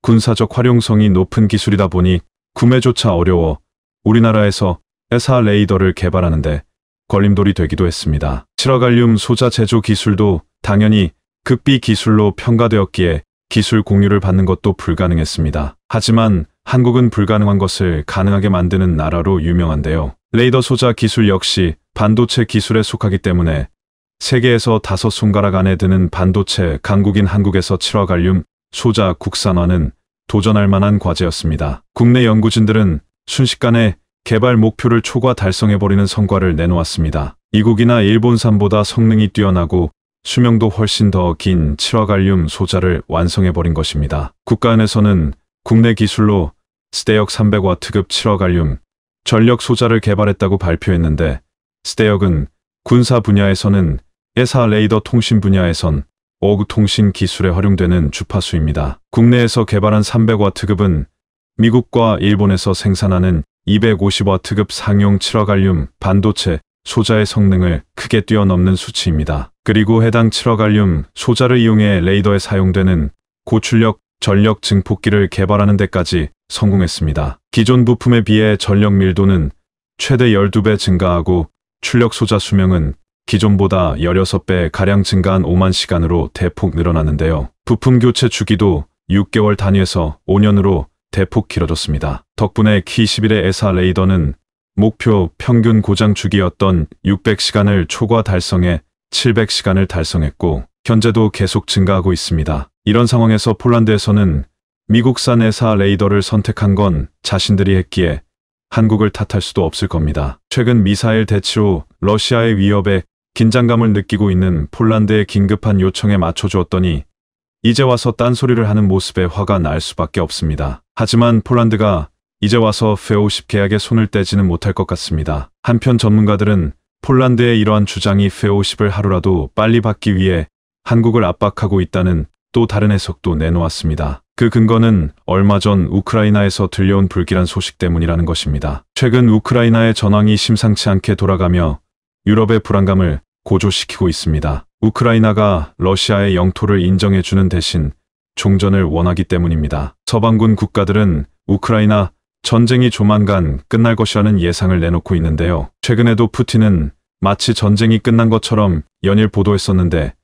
군사적 활용성이 높은 기술이다 보니 구매조차 어려워 우리나라에서 에사 레이더를 개발하는데 걸림돌이 되기도 했습니다. 실화갈륨 소자 제조 기술도 당연히 극비 기술로 평가되었기에 기술 공유를 받는 것도 불가능했습니다. 하지만 한국은 불가능한 것을 가능하게 만드는 나라로 유명한데요. 레이더 소자 기술 역시 반도체 기술에 속하기 때문에 세계에서 다섯 손가락 안에 드는 반도체 강국인 한국에서 칠화갈륨 소자 국산화는 도전할 만한 과제였습니다. 국내 연구진들은 순식간에 개발 목표를 초과 달성해버리는 성과를 내놓았습니다. 이국이나 일본산보다 성능이 뛰어나고 수명도 훨씬 더긴 칠화갈륨 소자를 완성해버린 것입니다. 국가안에서는 국내 기술로 스테역 3 0 0와트급 칠화갈륨 전력 소자를 개발했다고 발표했는데 스테역은 군사 분야에서는 예사 레이더 통신 분야에선 어그 통신 기술에 활용되는 주파수입니다. 국내에서 개발한 300W급은 미국과 일본에서 생산하는 250W급 상용 7화갈륨 반도체 소자의 성능을 크게 뛰어넘는 수치입니다. 그리고 해당 7화갈륨 소자를 이용해 레이더에 사용되는 고출력 전력 증폭기를 개발하는 데까지 성공했습니다. 기존 부품에 비해 전력 밀도는 최대 12배 증가하고 출력 소자 수명은 기존보다 16배가량 증가한 5만 시간으로 대폭 늘어났는데요. 부품 교체 주기도 6개월 단위에서 5년으로 대폭 길어졌습니다. 덕분에 K11의 에사 레이더는 목표 평균 고장 주기였던 600시간을 초과 달성해 700시간을 달성했고 현재도 계속 증가하고 있습니다. 이런 상황에서 폴란드에서는 미국산 에사 레이더를 선택한 건 자신들이 했기에 한국을 탓할 수도 없을 겁니다. 최근 미사일 대치로 러시아의 위협에 긴장감을 느끼고 있는 폴란드의 긴급한 요청에 맞춰주었더니 이제 와서 딴소리를 하는 모습에 화가 날 수밖에 없습니다. 하지만 폴란드가 이제 와서 페50 오 계약에 손을 떼지는 못할 것 같습니다. 한편 전문가들은 폴란드의 이러한 주장이 페50을 오 하루라도 빨리 받기 위해 한국을 압박하고 있다는 또 다른 해석도 내놓았습니다. 그 근거는 얼마 전 우크라이나에서 들려온 불길한 소식 때문이라는 것입니다. 최근 우크라이나의 전황이 심상치 않게 돌아가며 유럽의 불안감을 고조시키고 있습니다. 우크라이나가 러시아의 영토를 인정해주는 대신 종전을 원하기 때문입니다. 서방군 국가들은 우크라이나 전쟁이 조만간 끝날 것이라는 예상을 내놓고 있는데요. 최근에도 푸틴은 마치 전쟁이 끝난 것처럼 연일 보도했었는데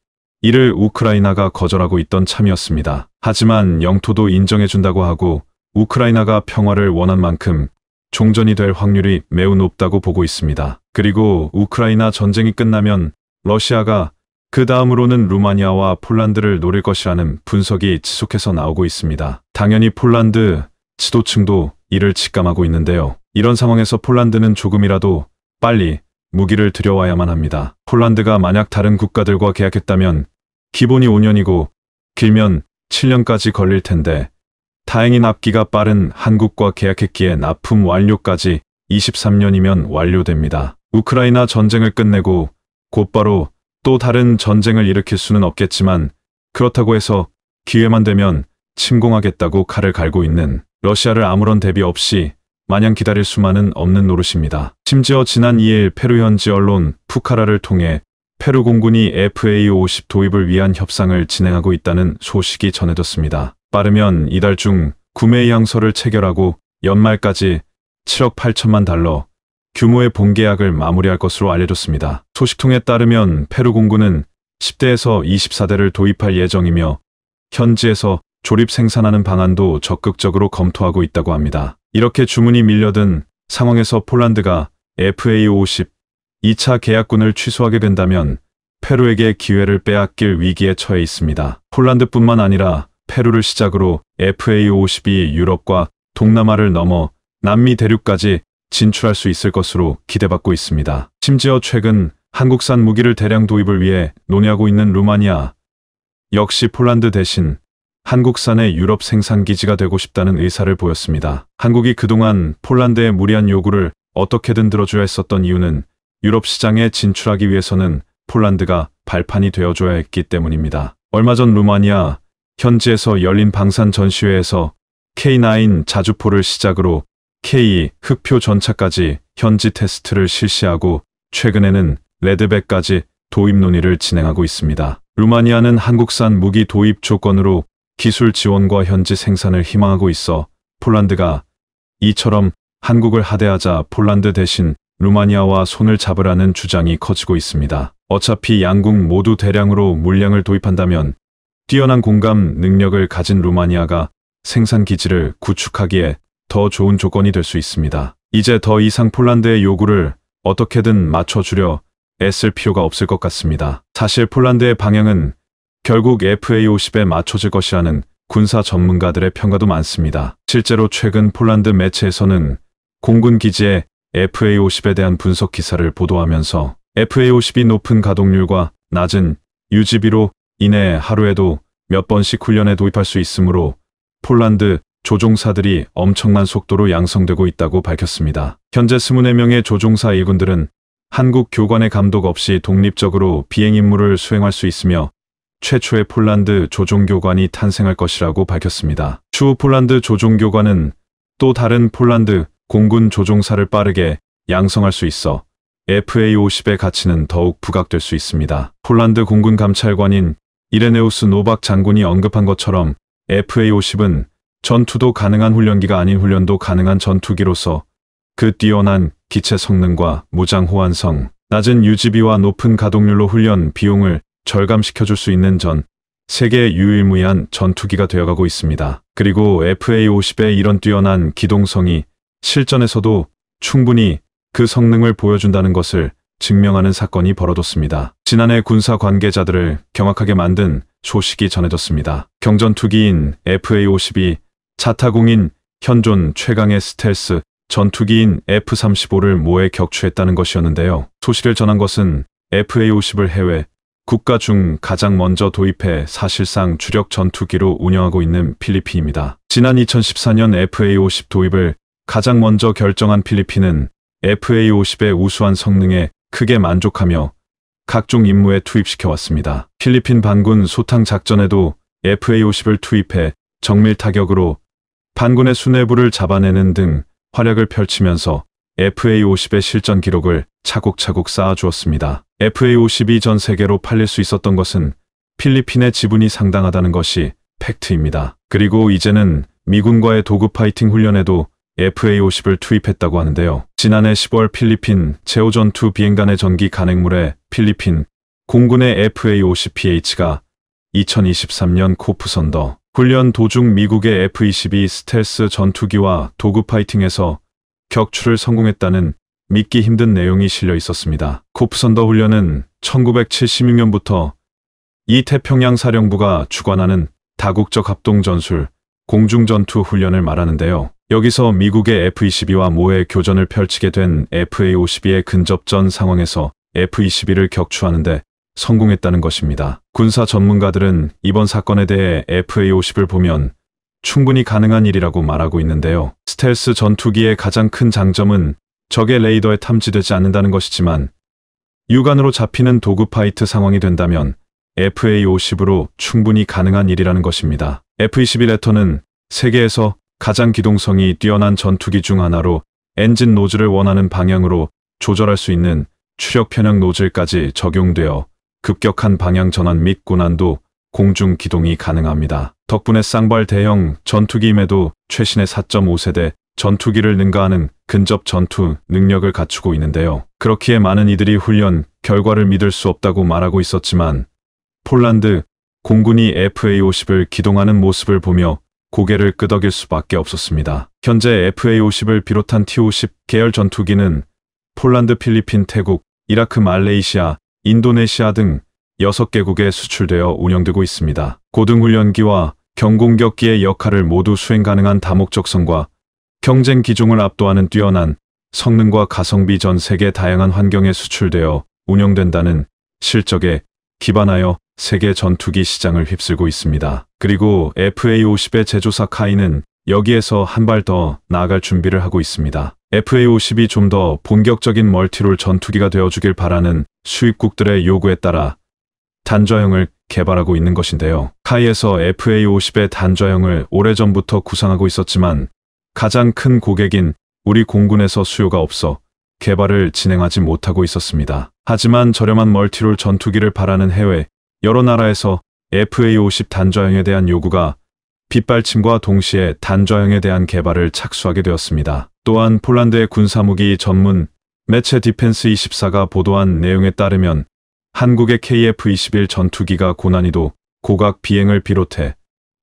이를 우크라이나가 거절하고 있던 참이었습니다. 하지만 영토도 인정해준다고 하고 우크라이나가 평화를 원한 만큼 종전이 될 확률이 매우 높다고 보고 있습니다. 그리고 우크라이나 전쟁이 끝나면 러시아가 그 다음으로는 루마니아와 폴란드를 노릴 것이라는 분석이 지속해서 나오고 있습니다. 당연히 폴란드 지도층도 이를 직감하고 있는데요. 이런 상황에서 폴란드는 조금이라도 빨리 무기를 들여와야만 합니다. 폴란드가 만약 다른 국가들과 계약했다면 기본이 5년이고 길면 7년까지 걸릴 텐데 다행히 납기가 빠른 한국과 계약했기에 납품 완료까지 23년이면 완료됩니다. 우크라이나 전쟁을 끝내고 곧바로 또 다른 전쟁을 일으킬 수는 없겠지만 그렇다고 해서 기회만 되면 침공하겠다고 칼을 갈고 있는 러시아를 아무런 대비 없이 마냥 기다릴 수만은 없는 노릇입니다. 심지어 지난 2일 페루 현지 언론 푸카라를 통해 페루 공군이 FA-50 도입을 위한 협상을 진행하고 있다는 소식이 전해졌습니다. 빠르면 이달 중 구매 양서를 체결하고 연말까지 7억 8천만 달러 규모의 본계약을 마무리할 것으로 알려졌습니다. 소식통에 따르면 페루 공군은 10대에서 24대를 도입할 예정이며 현지에서 조립 생산하는 방안도 적극적으로 검토하고 있다고 합니다. 이렇게 주문이 밀려든 상황에서 폴란드가 FA50 2차 계약군을 취소하게 된다면 페루에게 기회를 빼앗길 위기에 처해 있습니다. 폴란드뿐만 아니라 페루를 시작으로 f a 5 2 유럽과 동남아를 넘어 남미 대륙까지 진출할 수 있을 것으로 기대받고 있습니다. 심지어 최근 한국산 무기를 대량 도입을 위해 논의하고 있는 루마니아 역시 폴란드 대신 한국산의 유럽 생산 기지가 되고 싶다는 의사를 보였습니다. 한국이 그동안 폴란드의 무리한 요구를 어떻게든 들어줘야 했었던 이유는 유럽 시장에 진출하기 위해서는 폴란드가 발판이 되어줘야 했기 때문입니다. 얼마 전 루마니아 현지에서 열린 방산 전시회에서 K9 자주포를 시작으로 K 흑표 전차까지 현지 테스트를 실시하고 최근에는 레드백까지 도입 논의를 진행하고 있습니다. 루마니아는 한국산 무기 도입 조건으로 기술 지원과 현지 생산을 희망하고 있어 폴란드가 이처럼 한국을 하대하자 폴란드 대신 루마니아와 손을 잡으라는 주장이 커지고 있습니다. 어차피 양국 모두 대량으로 물량을 도입한다면 뛰어난 공감 능력을 가진 루마니아가 생산 기지를 구축하기에 더 좋은 조건이 될 수 있습니다. 이제 더 이상 폴란드의 요구를 어떻게든 맞춰주려 애쓸 필요가 없을 것 같습니다. 사실 폴란드의 방향은 결국 FA50에 맞춰질 것이라는 군사 전문가들의 평가도 많습니다. 실제로 최근 폴란드 매체에서는 공군 기지의 FA50에 대한 분석 기사를 보도하면서 FA50이 높은 가동률과 낮은 유지비로 이내 하루에도 몇 번씩 훈련에 도입할 수 있으므로 폴란드 조종사들이 엄청난 속도로 양성되고 있다고 밝혔습니다. 현재 24명의 조종사 1군들은 한국 교관의 감독 없이 독립적으로 비행 임무를 수행할 수 있으며 최초의 폴란드 조종교관이 탄생할 것이라고 밝혔습니다. 추후 폴란드 조종교관은 또 다른 폴란드 공군 조종사를 빠르게 양성할 수 있어 FA-50의 가치는 더욱 부각될 수 있습니다. 폴란드 공군 감찰관인 이레네우스 노박 장군이 언급한 것처럼 FA-50은 전투도 가능한 훈련기가 아닌 훈련도 가능한 전투기로서 그 뛰어난 기체 성능과 무장 호환성, 낮은 유지비와 높은 가동률로 훈련 비용을 절감시켜줄 수 있는 전 세계 유일무이한 전투기가 되어가고 있습니다. 그리고 FA-50의 이런 뛰어난 기동성이 실전에서도 충분히 그 성능을 보여준다는 것을 증명하는 사건이 벌어졌습니다. 지난해 군사 관계자들을 경악하게 만든 소식이 전해졌습니다. 경전 투기인 FA-52, 자타공인 현존 최강의 스텔스 전투기인 F-35를 모에 격추했다는 것이었는데요. 소식을 전한 것은 FA-50을 해외 국가 중 가장 먼저 도입해 사실상 주력 전투기로 운영하고 있는 필리핀입니다. 지난 2014년 FA-50 도입을 가장 먼저 결정한 필리핀은 FA-50의 우수한 성능에 크게 만족하며 각종 임무에 투입시켜 왔습니다. 필리핀 반군 소탕 작전에도 FA-50을 투입해 정밀 타격으로 반군의 수뇌부를 잡아내는 등 활약을 펼치면서 FA-50의 실전 기록을 차곡차곡 쌓아주었습니다. FA-50이 전 세계로 팔릴 수 있었던 것은 필리핀의 지분이 상당하다는 것이 팩트입니다. 그리고 이제는 미군과의 도급 파이팅 훈련에도 FA-50을 투입했다고 하는데요. 지난해 10월 필리핀 제오전투 비행단의 전기 간행물에 필리핀 공군의 FA-50PH가 2023년 코프선더 훈련 도중 미국의 F-22 스텔스 전투기와 도구 파이팅에서 격추를 성공했다는 믿기 힘든 내용이 실려 있었습니다. 코프선더 훈련은 1976년부터 이 태평양 사령부가 주관하는 다국적 합동전술 공중전투 훈련을 말하는데요. 여기서 미국의 F-22와 모의 교전을 펼치게 된 FA-52의 근접전 상황에서 F-22를 격추하는데 성공했다는 것입니다. 군사 전문가들은 이번 사건에 대해 FA-50을 보면 충분히 가능한 일이라고 말하고 있는데요. 스텔스 전투기의 가장 큰 장점은 적의 레이더에 탐지되지 않는다는 것이지만 육안으로 잡히는 도그 파이트 상황이 된다면 FA-50으로 충분히 가능한 일이라는 것입니다. F-22 레터는 세계에서 가장 기동성이 뛰어난 전투기 중 하나로 엔진 노즐을 원하는 방향으로 조절할 수 있는 추력 편향 노즐까지 적용되어 급격한 방향 전환 및 고난도 공중 기동이 가능합니다. 덕분에 쌍발 대형 전투기임에도 최신의 4.5세대 전투기를 능가하는 근접 전투 능력을 갖추고 있는데요. 그렇기에 많은 이들이 훈련 결과를 믿을 수 없다고 말하고 있었지만 폴란드 공군이 FA-50을 기동하는 모습을 보며 고개를 끄덕일 수밖에 없었습니다. 현재 FA-50을 비롯한 T-50 계열 전투기는 폴란드, 필리핀, 태국, 이라크, 말레이시아, 인도네시아 등 6개국에 수출되어 운영되고 있습니다. 고등훈련기와 경공격기의 역할을 모두 수행 가능한 다목적성과 경쟁 기종을 압도하는 뛰어난 성능과 가성비 전 세계 다양한 환경에 수출되어 운영된다는 실적에 기반하여 세계 전투기 시장을 휩쓸고 있습니다. 그리고 FA-50의 제조사 카이는 여기에서 한 발 더 나아갈 준비를 하고 있습니다. FA-50이 좀 더 본격적인 멀티롤 전투기가 되어주길 바라는 수입국들의 요구에 따라 단좌형을 개발하고 있는 것인데요. 카이에서 FA-50의 단좌형을 오래전부터 구상하고 있었지만 가장 큰 고객인 우리 공군에서 수요가 없어 개발을 진행하지 못하고 있었습니다. 하지만 저렴한 멀티롤 전투기를 바라는 해외 여러 나라에서 FA50 단좌형에 대한 요구가 빗발침과 동시에 단좌형에 대한 개발을 착수하게 되었습니다. 또한 폴란드의 군사무기 전문 매체 디펜스 24가 보도한 내용에 따르면 한국의 KF-21 전투기가 고난이도 고각 비행을 비롯해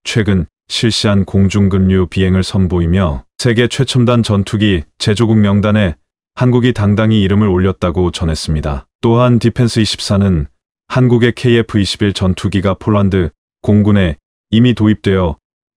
최근 실시한 공중근류 비행을 선보이며 세계 최첨단 전투기 제조국 명단에 한국이 당당히 이름을 올렸다고 전했습니다. 또한 디펜스 24는 한국의 KF-21 전투기가 폴란드 공군에 이미 도입되어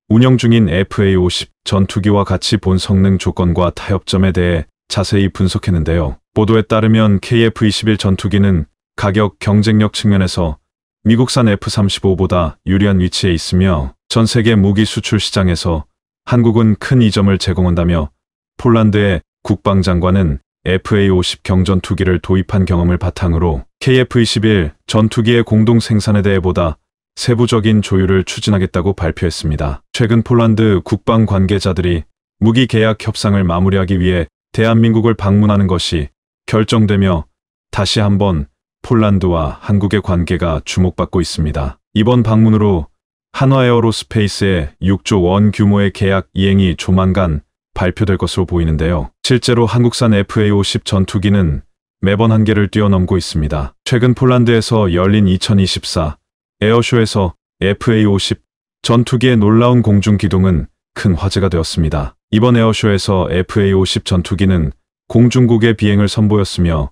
운영 중인 FA-50 전투기와 같이 본 성능 조건과 타협점에 대해 자세히 분석했는데요. 보도에 따르면 KF-21 전투기는 가격 경쟁력 측면에서 미국산 F-35보다 유리한 위치에 있으며 전 세계 무기 수출 시장에서 한국은 큰 이점을 제공한다며 폴란드의 국방장관은 FA50 경전 투기를 도입한 경험을 바탕으로 KF21 전투기의 공동 생산에 대해보다 세부적인 조율을 추진하겠다고 발표했습니다. 최근 폴란드 국방 관계자들이 무기 계약 협상을 마무리하기 위해 대한민국을 방문하는 것이 결정되며 다시 한번 폴란드와 한국의 관계가 주목받고 있습니다. 이번 방문으로 한화에어로스페이스의 6조 원 규모의 계약 이행이 조만간 발표될 것으로 보이는데요. 실제로 한국산 FA-50 전투기는 매번 한계를 뛰어넘고 있습니다. 최근 폴란드에서 열린 2024 에어쇼에서 FA-50 전투기의 놀라운 공중 기동은 큰 화제가 되었습니다. 이번 에어쇼에서 FA-50 전투기는 공중국의 비행을 선보였으며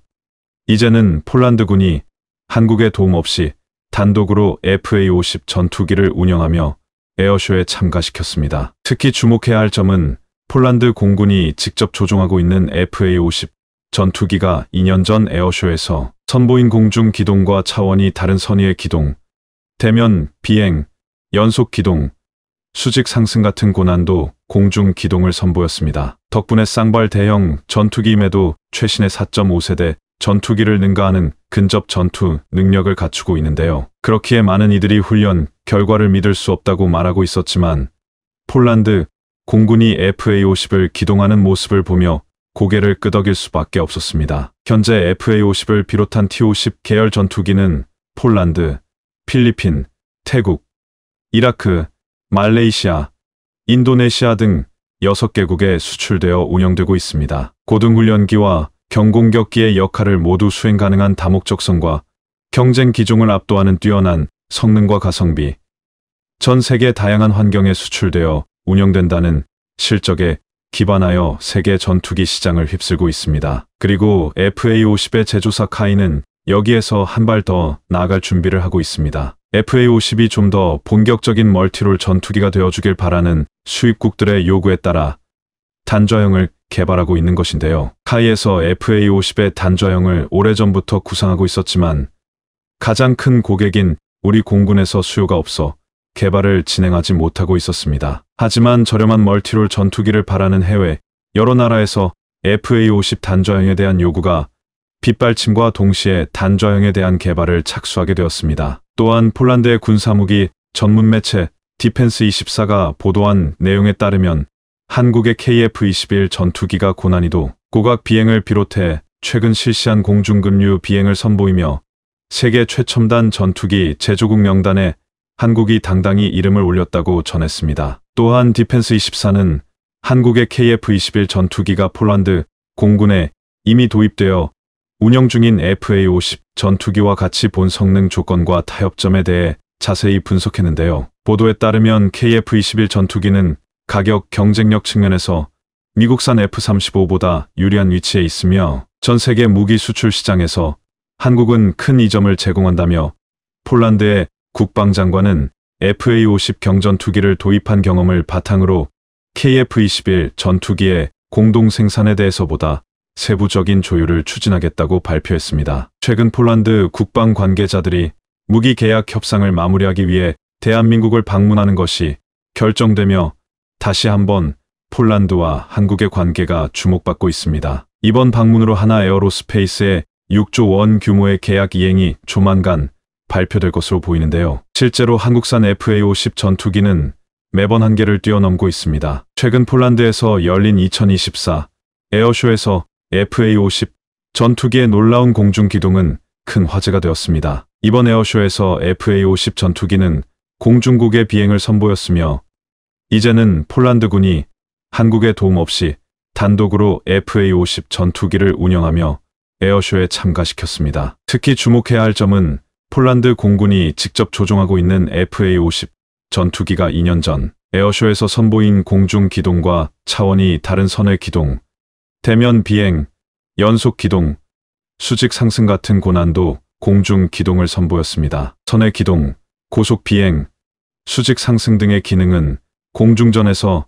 이제는 폴란드군이 한국의 도움 없이 단독으로 FA-50 전투기를 운영하며 에어쇼에 참가시켰습니다. 특히 주목해야 할 점은 폴란드 공군이 직접 조종하고 있는 FA-50 전투기가 2년 전 에어쇼에서 선보인 공중 기동과 차원이 다른 선의의 기동, 대면, 비행, 연속 기동, 수직 상승 같은 고난도 공중 기동을 선보였습니다. 덕분에 쌍발 대형 전투기임에도 최신의 4.5세대 전투기를 능가하는 근접 전투 능력을 갖추고 있는데요. 그렇기에 많은 이들이 훈련 결과를 믿을 수 없다고 말하고 있었지만 폴란드 공군이 FA-50을 기동하는 모습을 보며 고개를 끄덕일 수밖에 없었습니다. 현재 FA-50을 비롯한 T-50 계열 전투기는 폴란드, 필리핀, 태국, 이라크, 말레이시아, 인도네시아 등 6개국에 수출되어 운영되고 있습니다. 고등훈련기와 경공격기의 역할을 모두 수행 가능한 다목적성과 경쟁 기종을 압도하는 뛰어난 성능과 가성비, 전 세계 다양한 환경에 수출되어 운영된다는 실적에 기반하여 세계 전투기 시장을 휩쓸고 있습니다. 그리고 FA-50의 제조사 카이는 여기에서 한 발 더 나아갈 준비를 하고 있습니다. FA-50이 좀 더 본격적인 멀티롤 전투기가 되어주길 바라는 수입국들의 요구에 따라 단좌형을 개발하고 있는 것인데요. 카이에서 FA-50의 단좌형을 오래전부터 구상하고 있었지만 가장 큰 고객인 우리 공군에서 수요가 없어 개발을 진행하지 못하고 있었습니다. 하지만 저렴한 멀티롤 전투기를 바라는 해외 여러 나라에서 FA-50 단좌형에 대한 요구가 빗발침과 동시에 단좌형에 대한 개발을 착수하게 되었습니다. 또한 폴란드의 군사무기 전문 매체 디펜스24가 보도한 내용에 따르면 한국의 KF-21 전투기가 고난이도 고각 비행을 비롯해 최근 실시한 공중급류 비행을 선보이며 세계 최첨단 전투기 제조국 명단에 한국이 당당히 이름을 올렸다고 전했습니다. 또한 디펜스24는 한국의 KF-21 전투기가 폴란드 공군에 이미 도입되어 운영 중인 FA-50 전투기와 같이 본 성능 조건과 타협점에 대해 자세히 분석했는데요. 보도에 따르면 KF-21 전투기는 가격 경쟁력 측면에서 미국산 F-35보다 유리한 위치에 있으며 전 세계 무기 수출 시장에서 한국은 큰 이점을 제공한다며 폴란드의 국방장관은 FA-50 경전투기를 도입한 경험을 바탕으로 KF-21 전투기의 공동 생산에 대해서보다 세부적인 조율을 추진하겠다고 발표했습니다. 최근 폴란드 국방 관계자들이 무기 계약 협상을 마무리하기 위해 대한민국을 방문하는 것이 결정되며 다시 한번 폴란드와 한국의 관계가 주목받고 있습니다. 이번 방문으로 하나 에어로스페이스의 6조 원 규모의 계약 이행이 조만간 발표될 것으로 보이는데요. 실제로 한국산 FA-50 전투기는 매번 한계를 뛰어넘고 있습니다. 최근 폴란드에서 열린 2024 에어쇼에서 FA-50 전투기의 놀라운 공중 기동은 큰 화제가 되었습니다. 이번 에어쇼에서 FA-50 전투기는 공중국의 비행을 선보였으며 이제는 폴란드군이 한국의 도움 없이 단독으로 FA-50 전투기를 운영하며 에어쇼에 참가시켰습니다. 특히 주목해야 할 점은 폴란드 공군이 직접 조종하고 있는 FA-50 전투기가 2년 전 에어쇼에서 선보인 공중 기동과 차원이 다른 선의 기동, 대면 비행, 연속 기동, 수직 상승 같은 고난도 공중 기동을 선보였습니다. 선의 기동, 고속 비행, 수직 상승 등의 기능은 공중전에서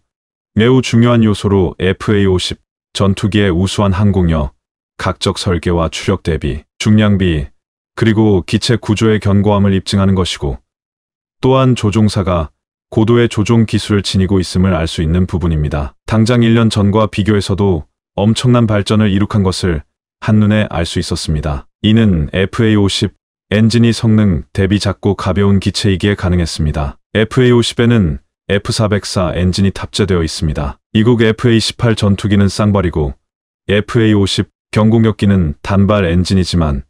매우 중요한 요소로 FA-50 전투기의 우수한 항공력, 각적 설계와 추력 대비, 중량비, 그리고 기체 구조의 견고함을 입증하는 것이고 또한 조종사가 고도의 조종 기술을 지니고 있음을 알 수 있는 부분입니다. 당장 1년 전과 비교해서도 엄청난 발전을 이룩한 것을 한눈에 알 수 있었습니다. 이는 FA50 엔진이 성능 대비 작고 가벼운 기체이기에 가능했습니다. FA50에는 F404 엔진이 탑재되어 있습니다. 이국 FA18 전투기는 쌍발이고 FA50 경공격기는 단발 엔진이지만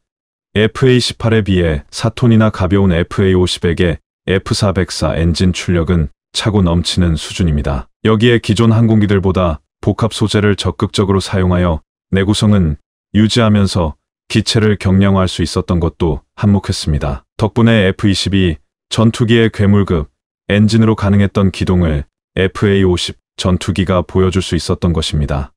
FA18에 비해 4톤이나 가벼운 FA50에게 F404 엔진 출력은 차고 넘치는 수준입니다. 여기에 기존 항공기들보다 복합 소재를 적극적으로 사용하여 내구성은 유지하면서 기체를 경량화할 수 있었던 것도 한몫했습니다. 덕분에 F-22 전투기의 괴물급 엔진으로 가능했던 기동을 FA-50 전투기가 보여줄 수 있었던 것입니다.